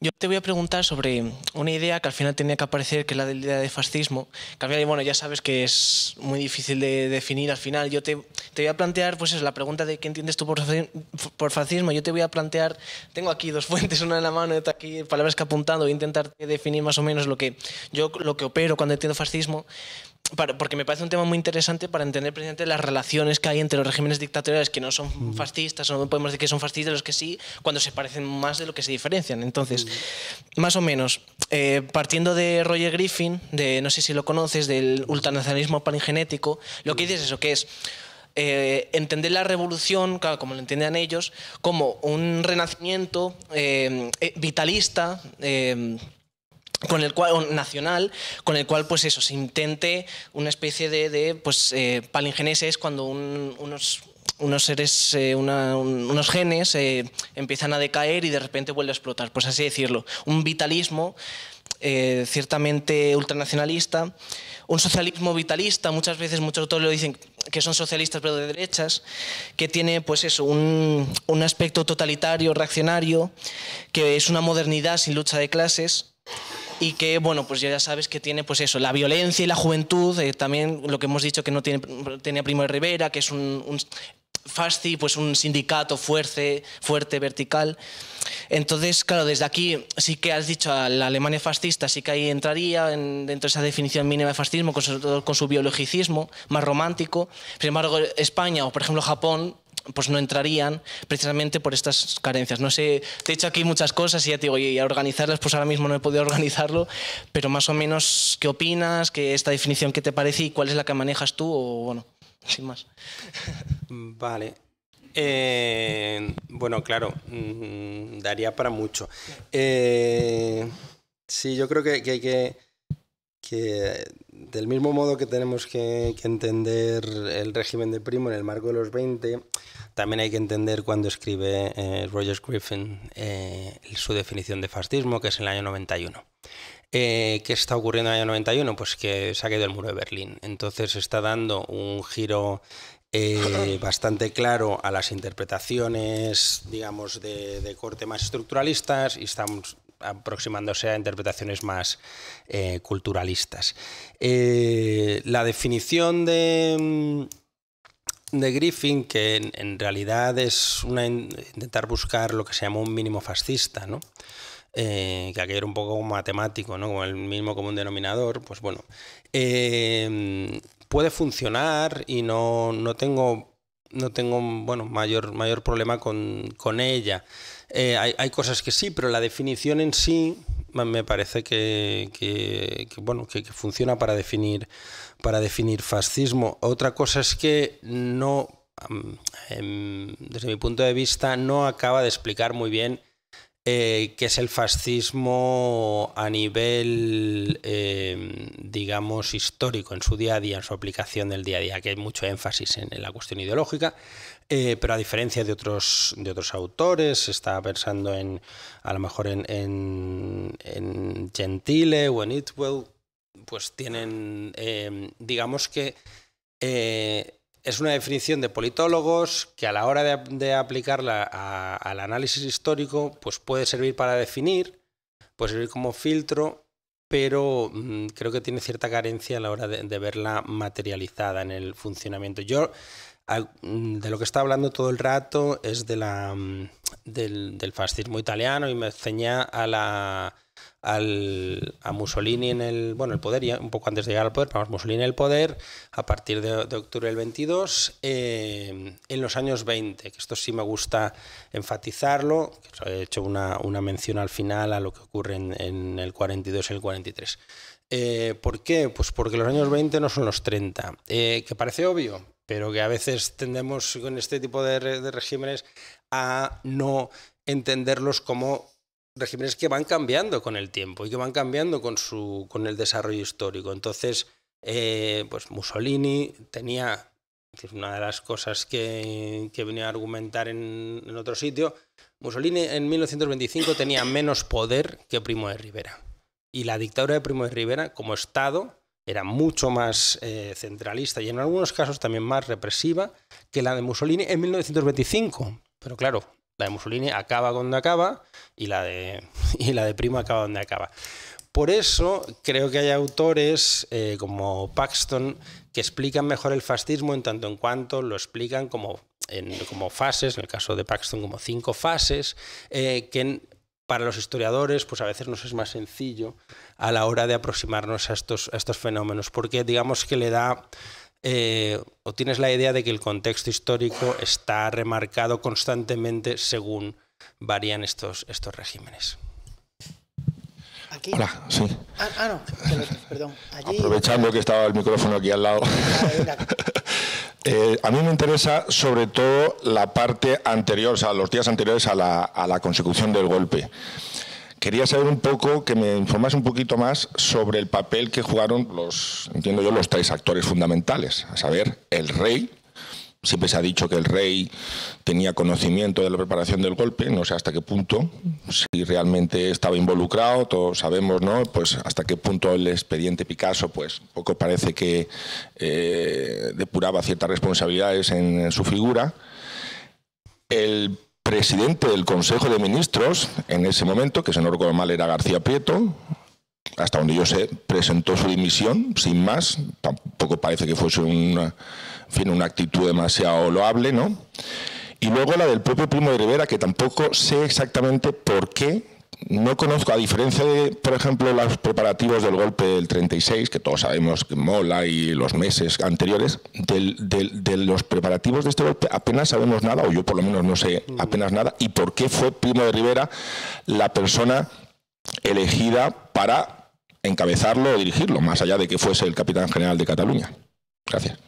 Yo te voy a preguntar sobre una idea que al final tenía que aparecer, que es la idea de fascismo. Que al bueno, ya sabes que es muy difícil de definir al final. Yo te, voy a plantear, pues es la pregunta de qué entiendes tú por, fascismo. Yo te voy a plantear, tengo aquí dos fuentes, una en la mano y otra aquí, palabras que he apuntado, voy a intentar definir más o menos lo que yo lo que opero cuando entiendo fascismo porque me parece un tema muy interesante para entender precisamente las relaciones que hay entre los regímenes dictatoriales que no son fascistas, o no podemos decir que son fascistas los que sí, cuando se parecen más de lo que se diferencian. Entonces, más o menos, eh, partiendo de Roger Griffin, de no sé si lo conoces, del ultranacionalismo paringenético, lo que dice es eso, que es eh, entender la revolución, como lo entienden ellos, como un renacimiento eh, vitalista, con el cual nacional con el cual pues eso se intente una especie de, de pues eh, cuando unos unos seres, eh, unos genes eh, empiezan a decaer y de repente vuelve a explotar, pues así decirlo. Un vitalismo ciertamente ultranacionalista, un socialismo vitalista, muchas veces muchos autores lo dicen que son socialistas pero de derechas, que tiene pues eso, un, un aspecto totalitario, reaccionario, que es una modernidad sin lucha de clases y que, bueno, pues ya sabes que tiene, pues eso, la violencia y la juventud, eh, también lo que hemos dicho que no tiene, tenía Primo de Rivera, que es un, un FASCI, pues un sindicato fuerte, fuerte, vertical. Entonces, claro, desde aquí sí que has dicho a la Alemania fascista, sí que ahí entraría dentro de esa definición mínima de fascismo, con con su biologicismo más romántico. Sin embargo, España o, por ejemplo, Japón pues no entrarían precisamente por estas carencias. No sé, te he hecho aquí muchas cosas y ya te digo, y a organizarlas, pues ahora mismo no he podido organizarlo, pero más o menos, ¿qué opinas? ¿Qué esta definición qué te parece y cuál es la que manejas tú? O bueno, sin más. Vale. Eh, bueno, claro, mm, daría para mucho. Eh, sí, yo creo que hay que que del mismo modo que tenemos que, entender el régimen de primo en el marco de los 20, también hay que entender cuando escribe eh, Rogers Roger Griffin eh, su definición de fascismo, que es en el año 91. Eh, ¿Qué está ocurriendo en el año 91? Pues que se ha caído el muro de Berlín. Entonces está dando un giro bastante claro a las interpretaciones, digamos, de, de corte más estructuralistas y estamos aproximándose a interpretaciones más eh, culturalistas. Eh, la definición de, mm, de Griffin, que en, realidad es intentar buscar lo que se llama un mínimo fascista, ¿no? Eh, que aquello era un poco matemático, ¿no? el mínimo común denominador, pues bueno. puede funcionar y no, tengo no tengo bueno, mayor, mayor problema con, con ella. Eh, hay, cosas que sí, pero la definición en sí me parece que, bueno, que, funciona para definir, para definir fascismo. Otra cosa es que no, em, desde mi punto de vista, no acaba de explicar muy bien eh, qué es el fascismo a nivel, em, digamos, histórico en su día a día, en su aplicación del día a día, que hay mucho énfasis en la cuestión ideológica, eh, pero a diferencia de otros, de otros autores, estaba pensando en a lo mejor en, Gentile o en Itwell, pues tienen, em, digamos que eh, es una definición de politólogos que a la hora de, aplicarla al análisis histórico, pues puede servir para definir, puede servir como filtro, pero mm, creo que tiene cierta carencia a la hora de, de verla materializada en el funcionamiento. Yo Mm, de lo que está hablando todo el rato es de la, mm, del, fascismo italiano y me ceña a la a Mussolini en el, bueno, el poder, ya un poco antes de llegar al poder, vamos, Mussolini en el poder, a partir de, octubre del 22, eh, en los años 20, que esto sí me gusta enfatizarlo, he hecho una, mención al final a lo que ocurre en, el 42 y el 43. Eh, ¿Por qué? Pues porque los años 20 no son los 30, eh, que parece obvio, pero que a veces tendemos con este tipo de, regímenes a no entenderlos como regímenes que van cambiando con el tiempo y que van cambiando con, su, con el desarrollo histórico. Entonces, eh, pues Mussolini tenía, una de las cosas que, que venía a argumentar en, en, otro sitio, Mussolini en 1925 tenía menos poder que Primo de Rivera. Y la dictadura de Primo de Rivera, como Estado, era mucho más eh, centralista y en algunos casos también más represiva que la de Mussolini en 1925. Pero claro, la de Mussolini acaba donde acaba y la de, y la de Primo acaba donde acaba. Por eso creo que hay autores eh, como Paxton que explican mejor el fascismo en tanto en cuanto lo explican como, en, como fases, en el caso de Paxton como cinco fases, eh, que para los historiadores, pues a veces nos es más sencillo a la hora de aproximarnos a estos, estos fenómenos, porque digamos que le da, eh, o tienes la idea de que el contexto histórico está remarcado constantemente según varían estos, estos regímenes. Hola, sí. Ah, ah no, perdón. Aprovechando que estaba el micrófono aquí al lado. Eh, a mí me interesa sobre todo la parte anterior, o sea, los días anteriores a la, a la consecución del golpe. Quería saber un poco, que me informase un poquito más sobre el papel que jugaron los, entiendo yo, los tres actores fundamentales, a saber, el rey, Siempre se ha dicho que el rey tenía conocimiento de la preparación del golpe, no sé hasta qué punto, si realmente estaba involucrado, todos sabemos, ¿no? Pues hasta qué punto el expediente Picasso, pues poco parece que eh, depuraba ciertas responsabilidades en, su figura. El presidente del Consejo de Ministros, en ese momento, que se no recuerdo mal era García Prieto, hasta donde yo sé, presentó su dimisión, sin más, tampoco parece que fuese una en una actitud demasiado loable, ¿no? Y luego la del propio Primo de Rivera, que tampoco sé exactamente por qué no conozco, a diferencia de, por ejemplo, los preparativos del golpe del 36, que todos sabemos que mola y los meses anteriores, de los preparativos de este golpe apenas sabemos nada, o yo por lo menos no sé apenas nada, y por qué fue Primo de Rivera la persona elegida para encabezarlo o dirigirlo, más allá de que fuese el capitán general de Cataluña. Gracias.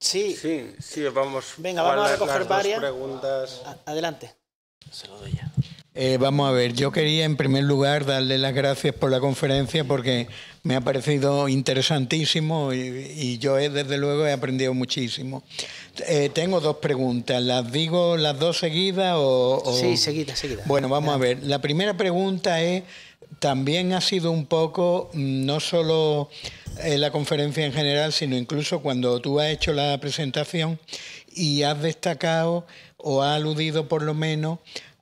Sí. Sí, vamos. Venga, vamos a recoger varias preguntas. Adelante. Se lo doy ya. Eh, vamos a ver, yo quería en primer lugar darle las gracias por la conferencia porque me ha parecido interesantísimo y, yo eh, desde luego he aprendido muchísimo. Eh, tengo dos preguntas, ¿las digo las dos seguidas o...? Sí, seguidas, seguidas. Bueno, vamos a ver, la primera pregunta es también ha sido un poco, mm, no solo en la conferencia en general, sino incluso cuando tú has hecho la presentación y has destacado o has aludido por lo menos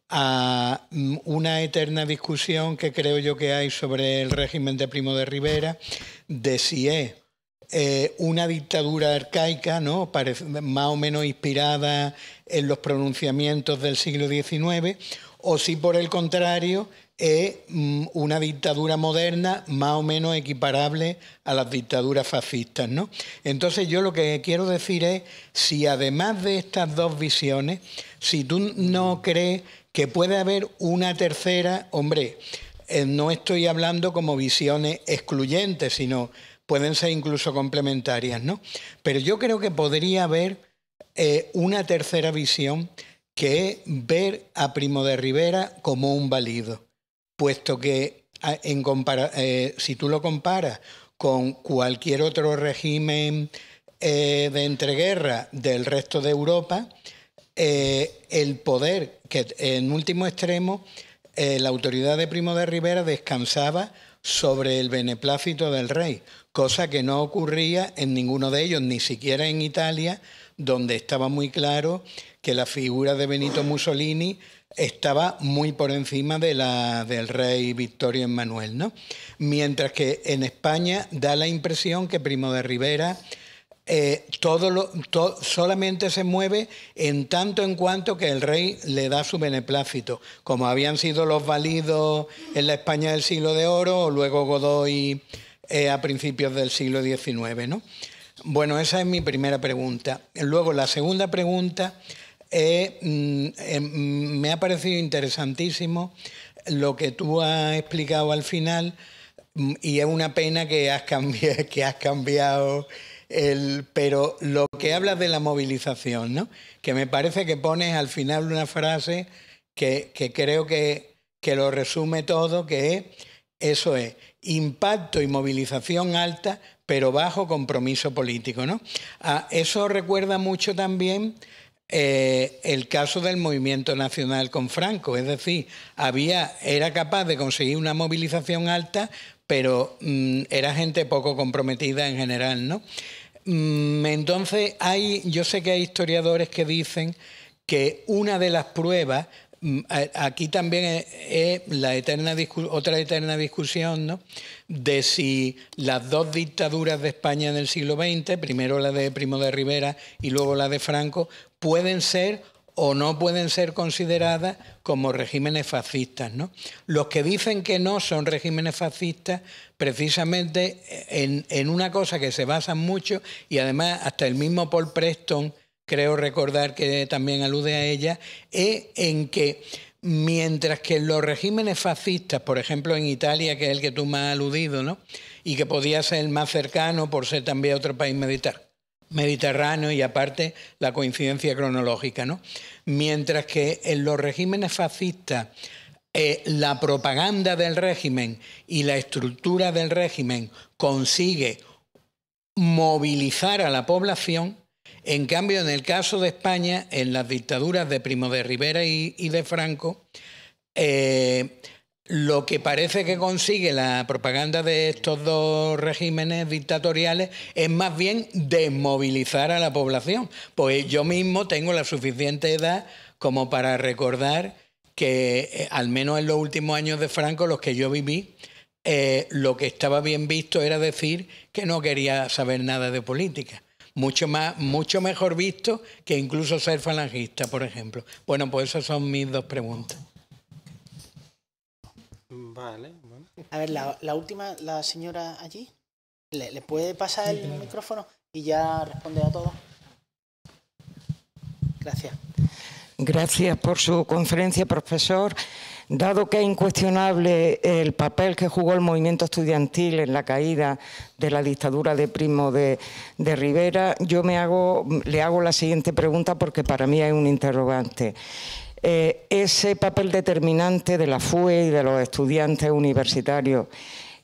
a mm, una eterna discusión que creo yo que hay sobre el régimen de Primo de Rivera, de si es eh, una dictadura arcaica, ¿no? más o menos inspirada en los pronunciamientos del siglo XIX, o si por el contrario es mm, una dictadura moderna más o menos equiparable a las dictaduras fascistas. ¿no? Entonces yo lo que quiero decir es, si además de estas dos visiones, si tú no crees que puede haber una tercera, hombre, eh, no estoy hablando como visiones excluyentes, sino pueden ser incluso complementarias, ¿no? Pero yo creo que podría haber eh, una tercera visión que es ver a Primo de Rivera como un válido puesto que eh, si tú lo comparas con cualquier otro régimen eh, de entreguerra del resto de Europa, eh, el poder, que en último extremo, la autoridad de Primo de Rivera descansaba sobre el beneplácito del rey, cosa que no ocurría en ninguno de ellos, ni siquiera en Italia, donde estaba muy claro que la figura de Benito Mussolini estaba muy por encima de la, del rey Victorio Emanuel, ¿no? Mientras que en España da la impresión que Primo de Rivera eh, todo solamente se mueve en tanto en cuanto que el rey le da su beneplácito, como habían sido los validos en la España del siglo de oro o luego Godoy eh, a principios del siglo XIX, Bueno, esa es mi primera pregunta. Luego, la segunda pregunta eh, mm, em, mm, me ha parecido interesantísimo lo que tú has explicado al final mm, y es una pena que has cambiado, pero lo que hablas de la movilización, ¿no? que me parece que pones al final una frase que, creo que, lo resume todo, que es, eso es, impacto y movilización alta, pero bajo compromiso político. ¿no? Ah, eso recuerda mucho también eh, el caso del movimiento nacional con Franco, es decir, había, era capaz de conseguir una movilización alta, pero mm, era gente poco comprometida en general, ¿no? Mm, entonces, hay, yo sé que hay historiadores que dicen que una de las pruebas, mm, aquí también es, la eterna otra eterna discusión, ¿no? de si las dos dictaduras de España del siglo XX, primero la de Primo de Rivera y luego la de Franco, pueden ser o no pueden ser consideradas como regímenes fascistas. ¿no? Los que dicen que no son regímenes fascistas, precisamente eh, en, una cosa que se basa mucho, y además hasta el mismo Paul Preston, creo recordar que también alude a ella, es en que mientras que los regímenes fascistas, por ejemplo en Italia, que es el que tú más has aludido, ¿no? y que podía ser el más cercano por ser también otro país militar, mediterráneo y aparte la coincidencia cronológica. ¿no? Mientras que en los regímenes fascistas eh, la propaganda del régimen y la estructura del régimen consigue movilizar a la población, en cambio en el caso de España, en las dictaduras de Primo de Rivera y, de Franco, eh, lo que parece que consigue la propaganda de estos dos regímenes dictatoriales es más bien desmovilizar a la población. Pues yo mismo tengo la suficiente edad como para recordar que eh, al menos en los últimos años de Franco, los que yo viví, eh, lo que estaba bien visto era decir que no quería saber nada de política. Mucho, más, mucho mejor visto que incluso ser falangista, por ejemplo. Bueno, pues esas son mis dos preguntas. A ver, la, última, la señora allí, ¿le, puede pasar el micrófono y ya responde a todo? Gracias. Gracias por su conferencia, profesor. Dado que es incuestionable el papel que jugó el movimiento estudiantil en la caída de la dictadura de Primo de, de, Rivera, yo me hago, le hago la siguiente pregunta porque para mí hay un interrogante. Eh, ese papel determinante de la FUE y de los estudiantes universitarios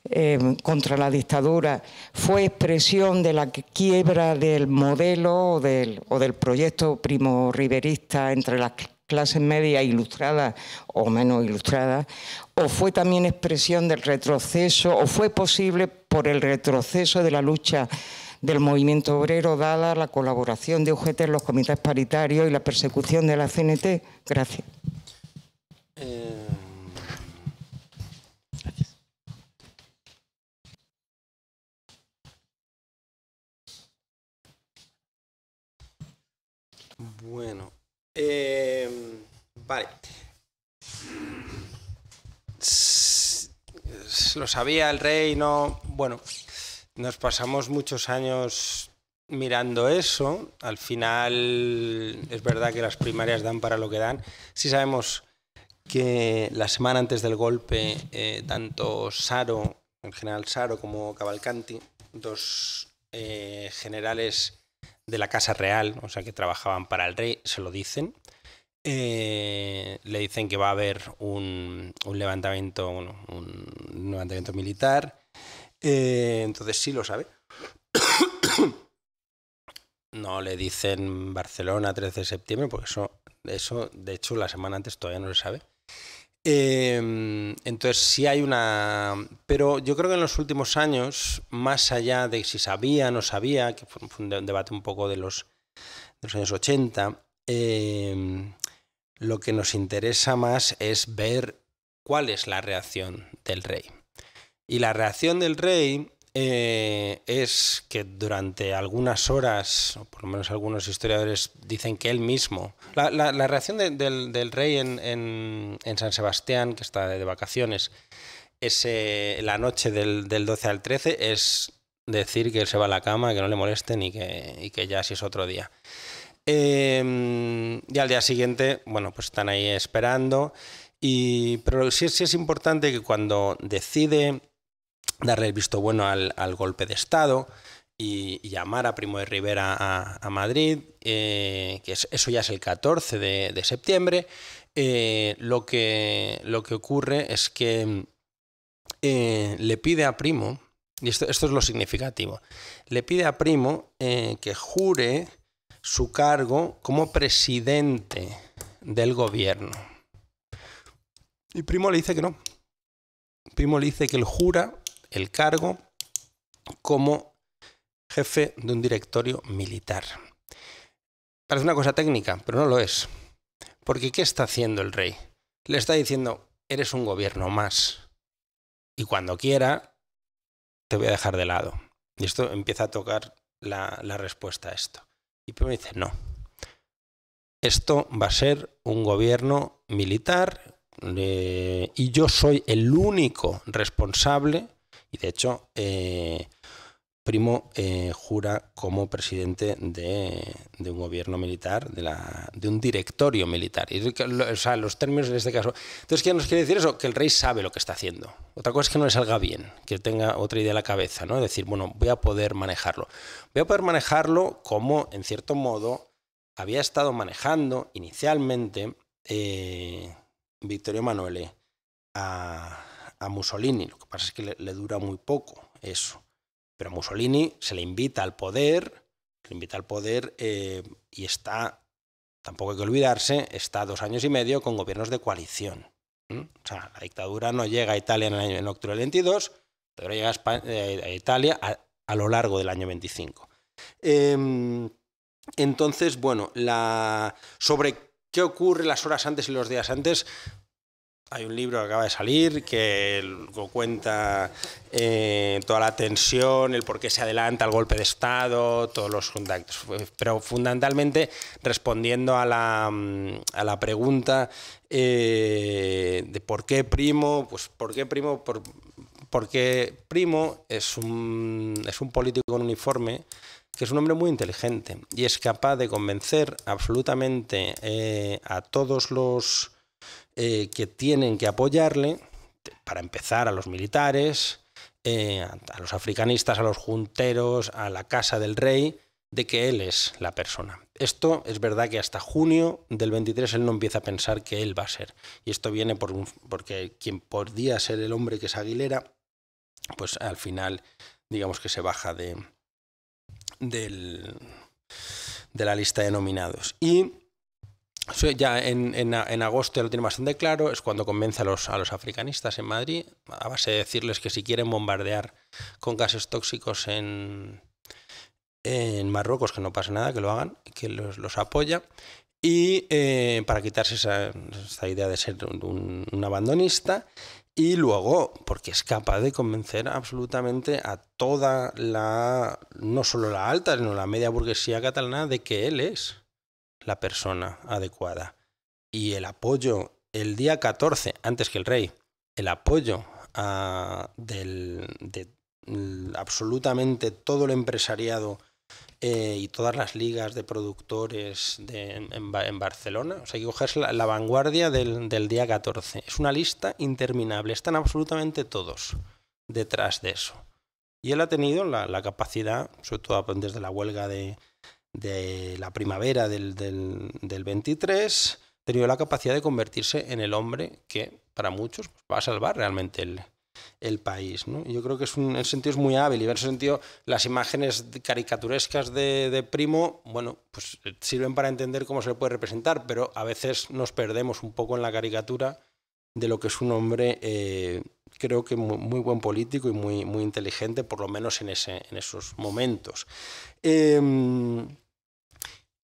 eh, contra la dictadura fue expresión de la quiebra del modelo o del, proyecto primo entre las clases medias ilustradas o menos ilustradas, o fue también expresión del retroceso, o fue posible por el retroceso de la lucha del movimiento obrero, dada la colaboración de UGT en los comités paritarios y la persecución de la CNT? Gracias. Bueno, eh, vale. Lo sabía el rey, no. Bueno, nos pasamos muchos años mirando eso. Al final es verdad que las primarias dan para lo que dan. Sí sabemos que la semana antes del golpe, eh, tanto Saro, el general Saro, como Cavalcanti, dos eh, generales de la Casa Real, o sea, que trabajaban para el rey, se lo dicen. Eh, le dicen que va a haber un, levantamiento, un levantamiento militar eh, entonces sí lo sabe. no le dicen Barcelona 13 de septiembre, porque eso, eso de hecho la semana antes todavía no lo sabe. Em, entonces sí hay una... Pero yo creo que en los últimos años, más allá de si sabía, o no sabía, que fue un debate un poco de los, años 80, em, lo que nos interesa más es ver cuál es la reacción del rey. Y la reacción del rey eh, es que durante algunas horas, o por lo menos algunos historiadores dicen que él mismo, la, reacción del, rey en, San Sebastián, que está de, vacaciones, es, la noche del, 12 al 13 es decir que se va a la cama, que no le molesten y que, ya si es otro día. Eh, y al día siguiente, bueno, pues están ahí esperando. pero sí es importante que cuando decide darle el visto bueno al, golpe de Estado y, llamar a Primo de Rivera a, Madrid, eh, que eso ya es el 14 de, septiembre. Eh, lo, que, lo que ocurre es que eh, le pide a Primo, y esto, esto, es lo significativo, le pide a Primo que jure su cargo como presidente del gobierno. Y Primo le dice que no. Primo le dice que él jura el cargo como jefe de un directorio militar. Parece una cosa técnica, pero no lo es. Porque ¿qué está haciendo el rey? Le está diciendo, eres un gobierno más. Y cuando quiera, te voy a dejar de lado. Y esto empieza a tocar la, respuesta a esto. Y pero dice, no. Esto va a ser un gobierno militar eh, y yo soy el único responsable y de hecho, eh, Primo eh, jura como presidente de, un gobierno militar, de, un directorio militar. o sea, los términos en este caso. Entonces, ¿qué nos quiere decir eso? Que el rey sabe lo que está haciendo. Otra cosa es que no le salga bien, que tenga otra idea en la cabeza, ¿no? Es decir, bueno, voy a poder manejarlo. Voy a poder manejarlo como, en cierto modo, había estado manejando inicialmente eh, Victorio Emanuele a a Mussolini. Lo que pasa es que le, dura muy poco eso. Pero a Mussolini se le invita al poder, le invita al poder eh, y está, tampoco hay que olvidarse, está dos años y medio con gobiernos de coalición. O sea, la dictadura no llega a Italia en, el año, octubre del 22, pero llega a, España, eh, a Italia a, lo largo del año 25. Em, entonces, bueno, la... sobre qué ocurre las horas antes y los días antes, hay un libro que acaba de salir que cuenta eh, toda la tensión, el por qué se adelanta el golpe de Estado, todos los contactos. Pero fundamentalmente respondiendo a la, mm, pregunta eh, de por qué primo, pues por qué primo, por, porque primo es un, es un político con uniforme que es un hombre muy inteligente y es capaz de convencer absolutamente eh, a todos los eh, que tienen que apoyarle, para empezar, a los militares, eh, a los africanistas, a los junteros, a la casa del rey, de que él es la persona. Esto es verdad que hasta junio del 23 él no empieza a pensar que él va a ser. Y esto viene por porque quien podía ser el hombre que es Aguilera, pues al final digamos que se baja de, del, de la lista de nominados. Y ya en, en, agosto lo tiene bastante claro, es cuando convence a los, a los africanistas en Madrid, a base de decirles que si quieren bombardear con gases tóxicos en, en Marruecos, que no pasa nada, que lo hagan, que los, apoya. Y eh, para quitarse esa, idea de ser un, un abandonista, y luego, porque es capaz de convencer absolutamente a toda la, no solo la alta, sino la media burguesía catalana de que él es la persona adecuada. Y el apoyo el día 14, antes que el rey, el apoyo ah, del, de absolutamente todo el empresariado eh, y todas las ligas de productores en, Barcelona. O sea, que coges la, vanguardia del, día 14. Es una lista interminable. Están absolutamente todos detrás de eso. Y él ha tenido la, la capacidad, sobre todo desde la huelga de, de la primavera del, del, del 23, tenido la capacidad de convertirse en el hombre que para muchos pues, va a salvar realmente el, país. Yo creo que es un, sentido es muy hábil y en ese sentido las imágenes caricaturescas de, Primo, bueno, pues sirven para entender cómo se le puede representar, pero a veces nos perdemos un poco en la caricatura de lo que es un hombre, eh, creo que muy, buen político y muy, muy inteligente, por lo menos en, ese, en esos momentos. Em,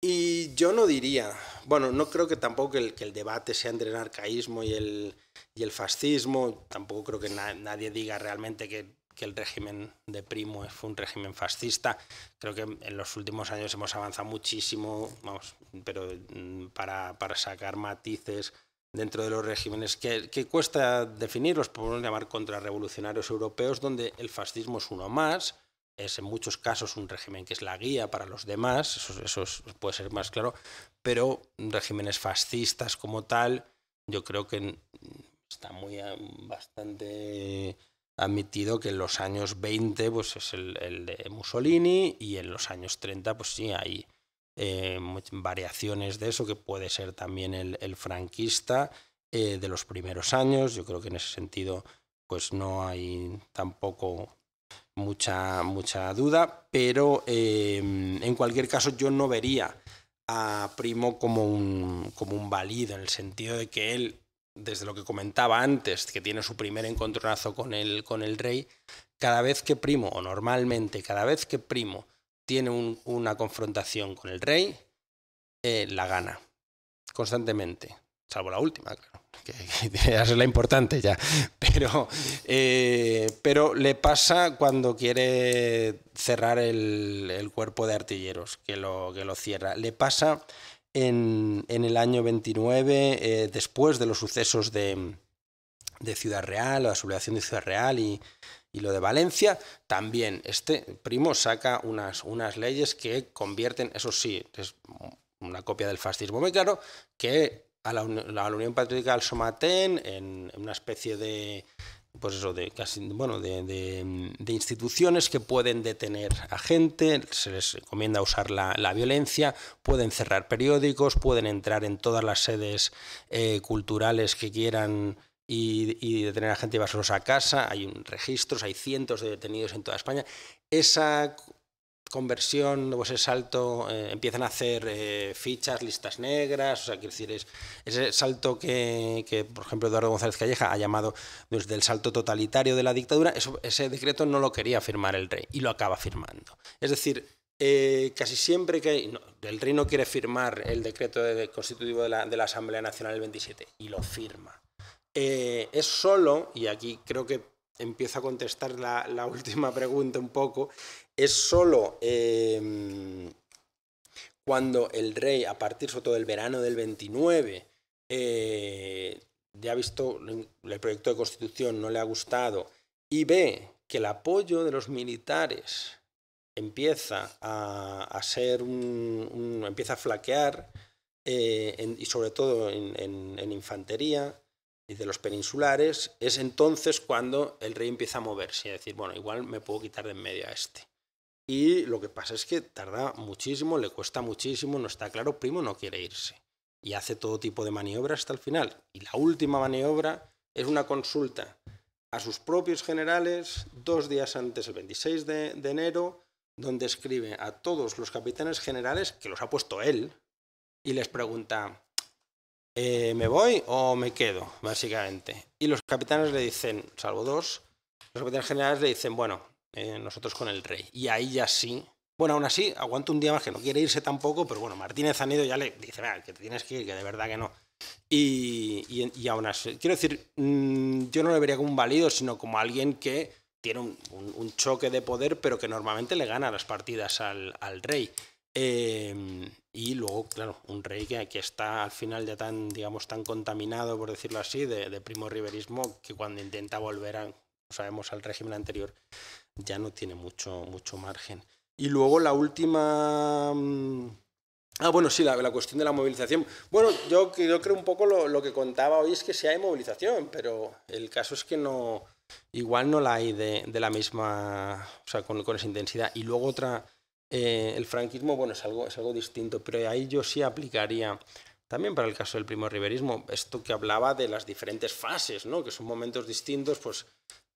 y yo no diría, bueno, no creo que tampoco que el, que el debate sea entre el arcaísmo y el, y el fascismo, tampoco creo que nadie diga realmente que, el régimen de Primo fue un régimen fascista. Creo que en los últimos años hemos avanzado muchísimo, vamos, pero mm, para, para sacar matices dentro de los regímenes que, que cuesta definirlos, podemos llamar contrarrevolucionarios europeos, donde el fascismo es uno más es en muchos casos un régimen que es la guía para los demás, eso, puede ser más claro, pero regímenes fascistas como tal, yo creo que está muy eh, bastante admitido que en los años 20 pues es el, de Mussolini y en los años 30 pues sí hay eh, variaciones de eso que puede ser también el, franquista eh, de los primeros años yo creo que en ese sentido pues no hay tampoco mucha, mucha duda, pero em, en cualquier caso yo no vería a Primo como un, como un válido, en el sentido de que él, desde lo que comentaba antes, que tiene su primer encontronazo con el, con el rey, cada vez que Primo, o normalmente cada vez que Primo tiene una confrontación con el rey, eh, la gana, constantemente, salvo la última, claro que, es la importante ya, pero, eh, pero le pasa cuando quiere cerrar el, cuerpo de artilleros, que lo, que lo cierra. Le pasa en, el año 29, eh, después de los sucesos de, Ciudad Real, la sublevación de Ciudad Real y, lo de Valencia, también este primo saca unas, unas leyes que convierten, eso sí, es una copia del fascismo muy claro, que a la, Unión Patriótica del Somatén en, una especie de, pues eso, de casi, bueno, de, instituciones que pueden detener a gente, se les recomienda usar la, violencia, pueden cerrar periódicos, pueden entrar en todas las sedes eh, culturales que quieran y, y, detener a gente y llevárselos a casa. Hay registros, hay cientos de detenidos en toda España. Esa conversión, ese salto, eh, empiezan a hacer eh, fichas, listas negras, o sea, quiero decir, ese salto que, por ejemplo, Eduardo González Calleja ha llamado desde el salto totalitario de la dictadura, ese decreto no lo quería firmar el rey y lo acaba firmando. Es decir, eh, casi siempre que el rey no quiere firmar el decreto constitutivo de la, Asamblea Nacional del 27 y lo firma. es solo, y aquí creo que empiezo a contestar la, última pregunta un poco, es solo em, cuando el rey, a partir sobre todo del verano del 29, eh, ya ha visto el proyecto de constitución, no le ha gustado, y ve que el apoyo de los militares empieza a, ser empieza a flaquear, eh, y sobre todo en, infantería, y de los peninsulares, es entonces cuando el rey empieza a moverse, a decir, bueno, igual me puedo quitar de en medio a este. Y lo que pasa es que tarda muchísimo, le cuesta muchísimo, no está claro, Primo no quiere irse. Y hace todo tipo de maniobras hasta el final. Y la última maniobra es una consulta a sus propios generales dos días antes, el 26 de, enero, donde escribe a todos los capitanes generales, que los ha puesto él, y les pregunta, eh, ¿me voy o me quedo? Básicamente. Y los capitanes le dicen, salvo dos, los capitanes generales le dicen, bueno, eh, nosotros con el rey. Y ahí ya sí. Bueno, aún así, aguanta un día más que no quiere irse tampoco, pero bueno, Martínez Anido ya le dice, que te tienes que ir, que de verdad que no. Y, aún así, quiero decir, mm, yo no le vería como un válido, sino como alguien que tiene un, choque de poder, pero que normalmente le gana las partidas al, rey. Em, y luego, claro, un rey que, aquí está al final ya tan, digamos, tan contaminado, por decirlo así, de, de primo riverismo, que cuando intenta volver a, sabemos, al régimen anterior, ya no tiene mucho, mucho margen. Y luego la última... Mm, ah, bueno, sí, la, cuestión de la movilización. Bueno, yo, yo creo un poco lo, que contaba hoy es que sí hay movilización, pero el caso es que no... Igual no la hay de, la misma, o sea, con, esa intensidad. Y luego otra, eh, el franquismo, bueno, es algo, es algo distinto, pero ahí yo sí aplicaría también para el caso del primo riverismo, esto que hablaba de las diferentes fases, ¿no? que son momentos distintos, pues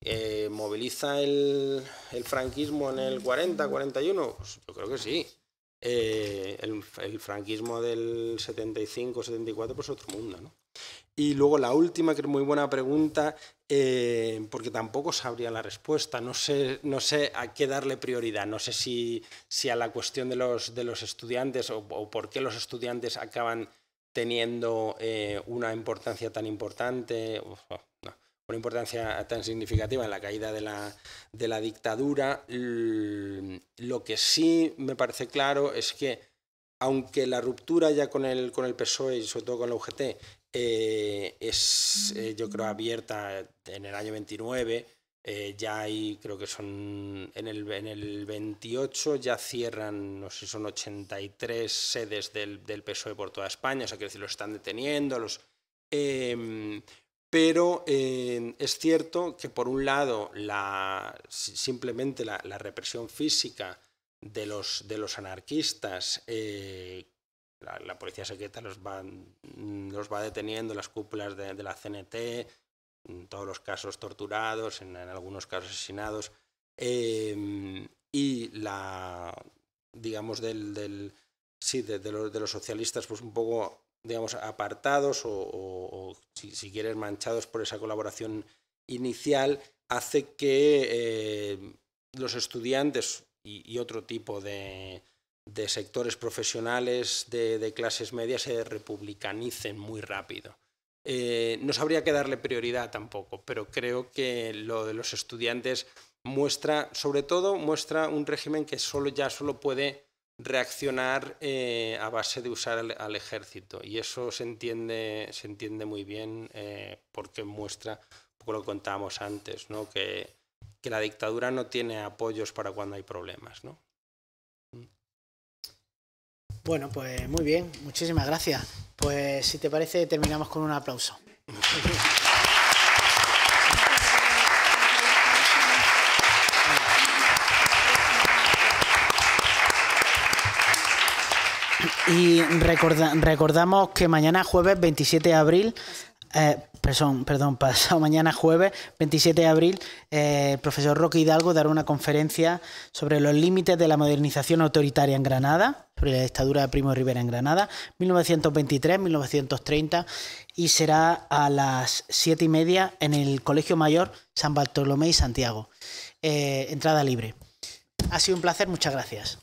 eh, ¿Moviliza el, franquismo en el 40, 41? Pues yo creo que sí. Eh, el, franquismo del 75, 74, pues otro mundo, ¿no? Y luego la última, que es muy buena pregunta, eh, porque tampoco sabría la respuesta. No sé, no sé a qué darle prioridad. No sé si, si a la cuestión de los, de los estudiantes o, por qué los estudiantes acaban teniendo una importancia tan importante por importancia tan significativa en la caída de la, de la dictadura. Mm, lo que sí me parece claro es que, aunque la ruptura ya con el, con el PSOE y sobre todo con la UGT eh, es, eh, yo creo, abierta en el año 29, eh, ya hay, creo que son en el, en el 28, ya cierran, no sé, son 83 sedes del, del PSOE por toda España, o sea, quiero decir, los están deteniendo, los... Pero eh, es cierto que, por un lado, simplemente la, represión física de los, anarquistas, eh, la, policía secreta los va, los va deteniendo, las cúpulas de, la CNT, en todos los casos torturados, en, algunos casos asesinados, eh, y la, digamos, del, sí, los, de los socialistas, pues un poco digamos, apartados o, si, quieres, manchados por esa colaboración inicial, hace que eh, los estudiantes y, otro tipo de, sectores profesionales de, clases medias se republicanicen muy rápido. Eh, no sabría que darle prioridad tampoco, pero creo que lo de los estudiantes muestra, sobre todo, muestra un régimen que solo ya solo puede reaccionar eh, a base de usar al, ejército. Y eso se entiende, se entiende muy bien eh, porque muestra, un poco lo contábamos antes, que, la dictadura no tiene apoyos para cuando hay problemas. Mm. Bueno, pues muy bien, muchísimas gracias. Pues si te parece, terminamos con un aplauso. Y recordamos que mañana jueves 27 de abril, eh, perdón, pasado mañana jueves 27 de abril, el eh, profesor Roque Hidalgo dará una conferencia sobre los límites de la modernización autoritaria en Granada, sobre la dictadura de Primo Rivera en Granada, 1923-1930, y será a las 7 y media en el Colegio Mayor San Bartolomé y Santiago. Eh, entrada libre. Ha sido un placer, muchas gracias.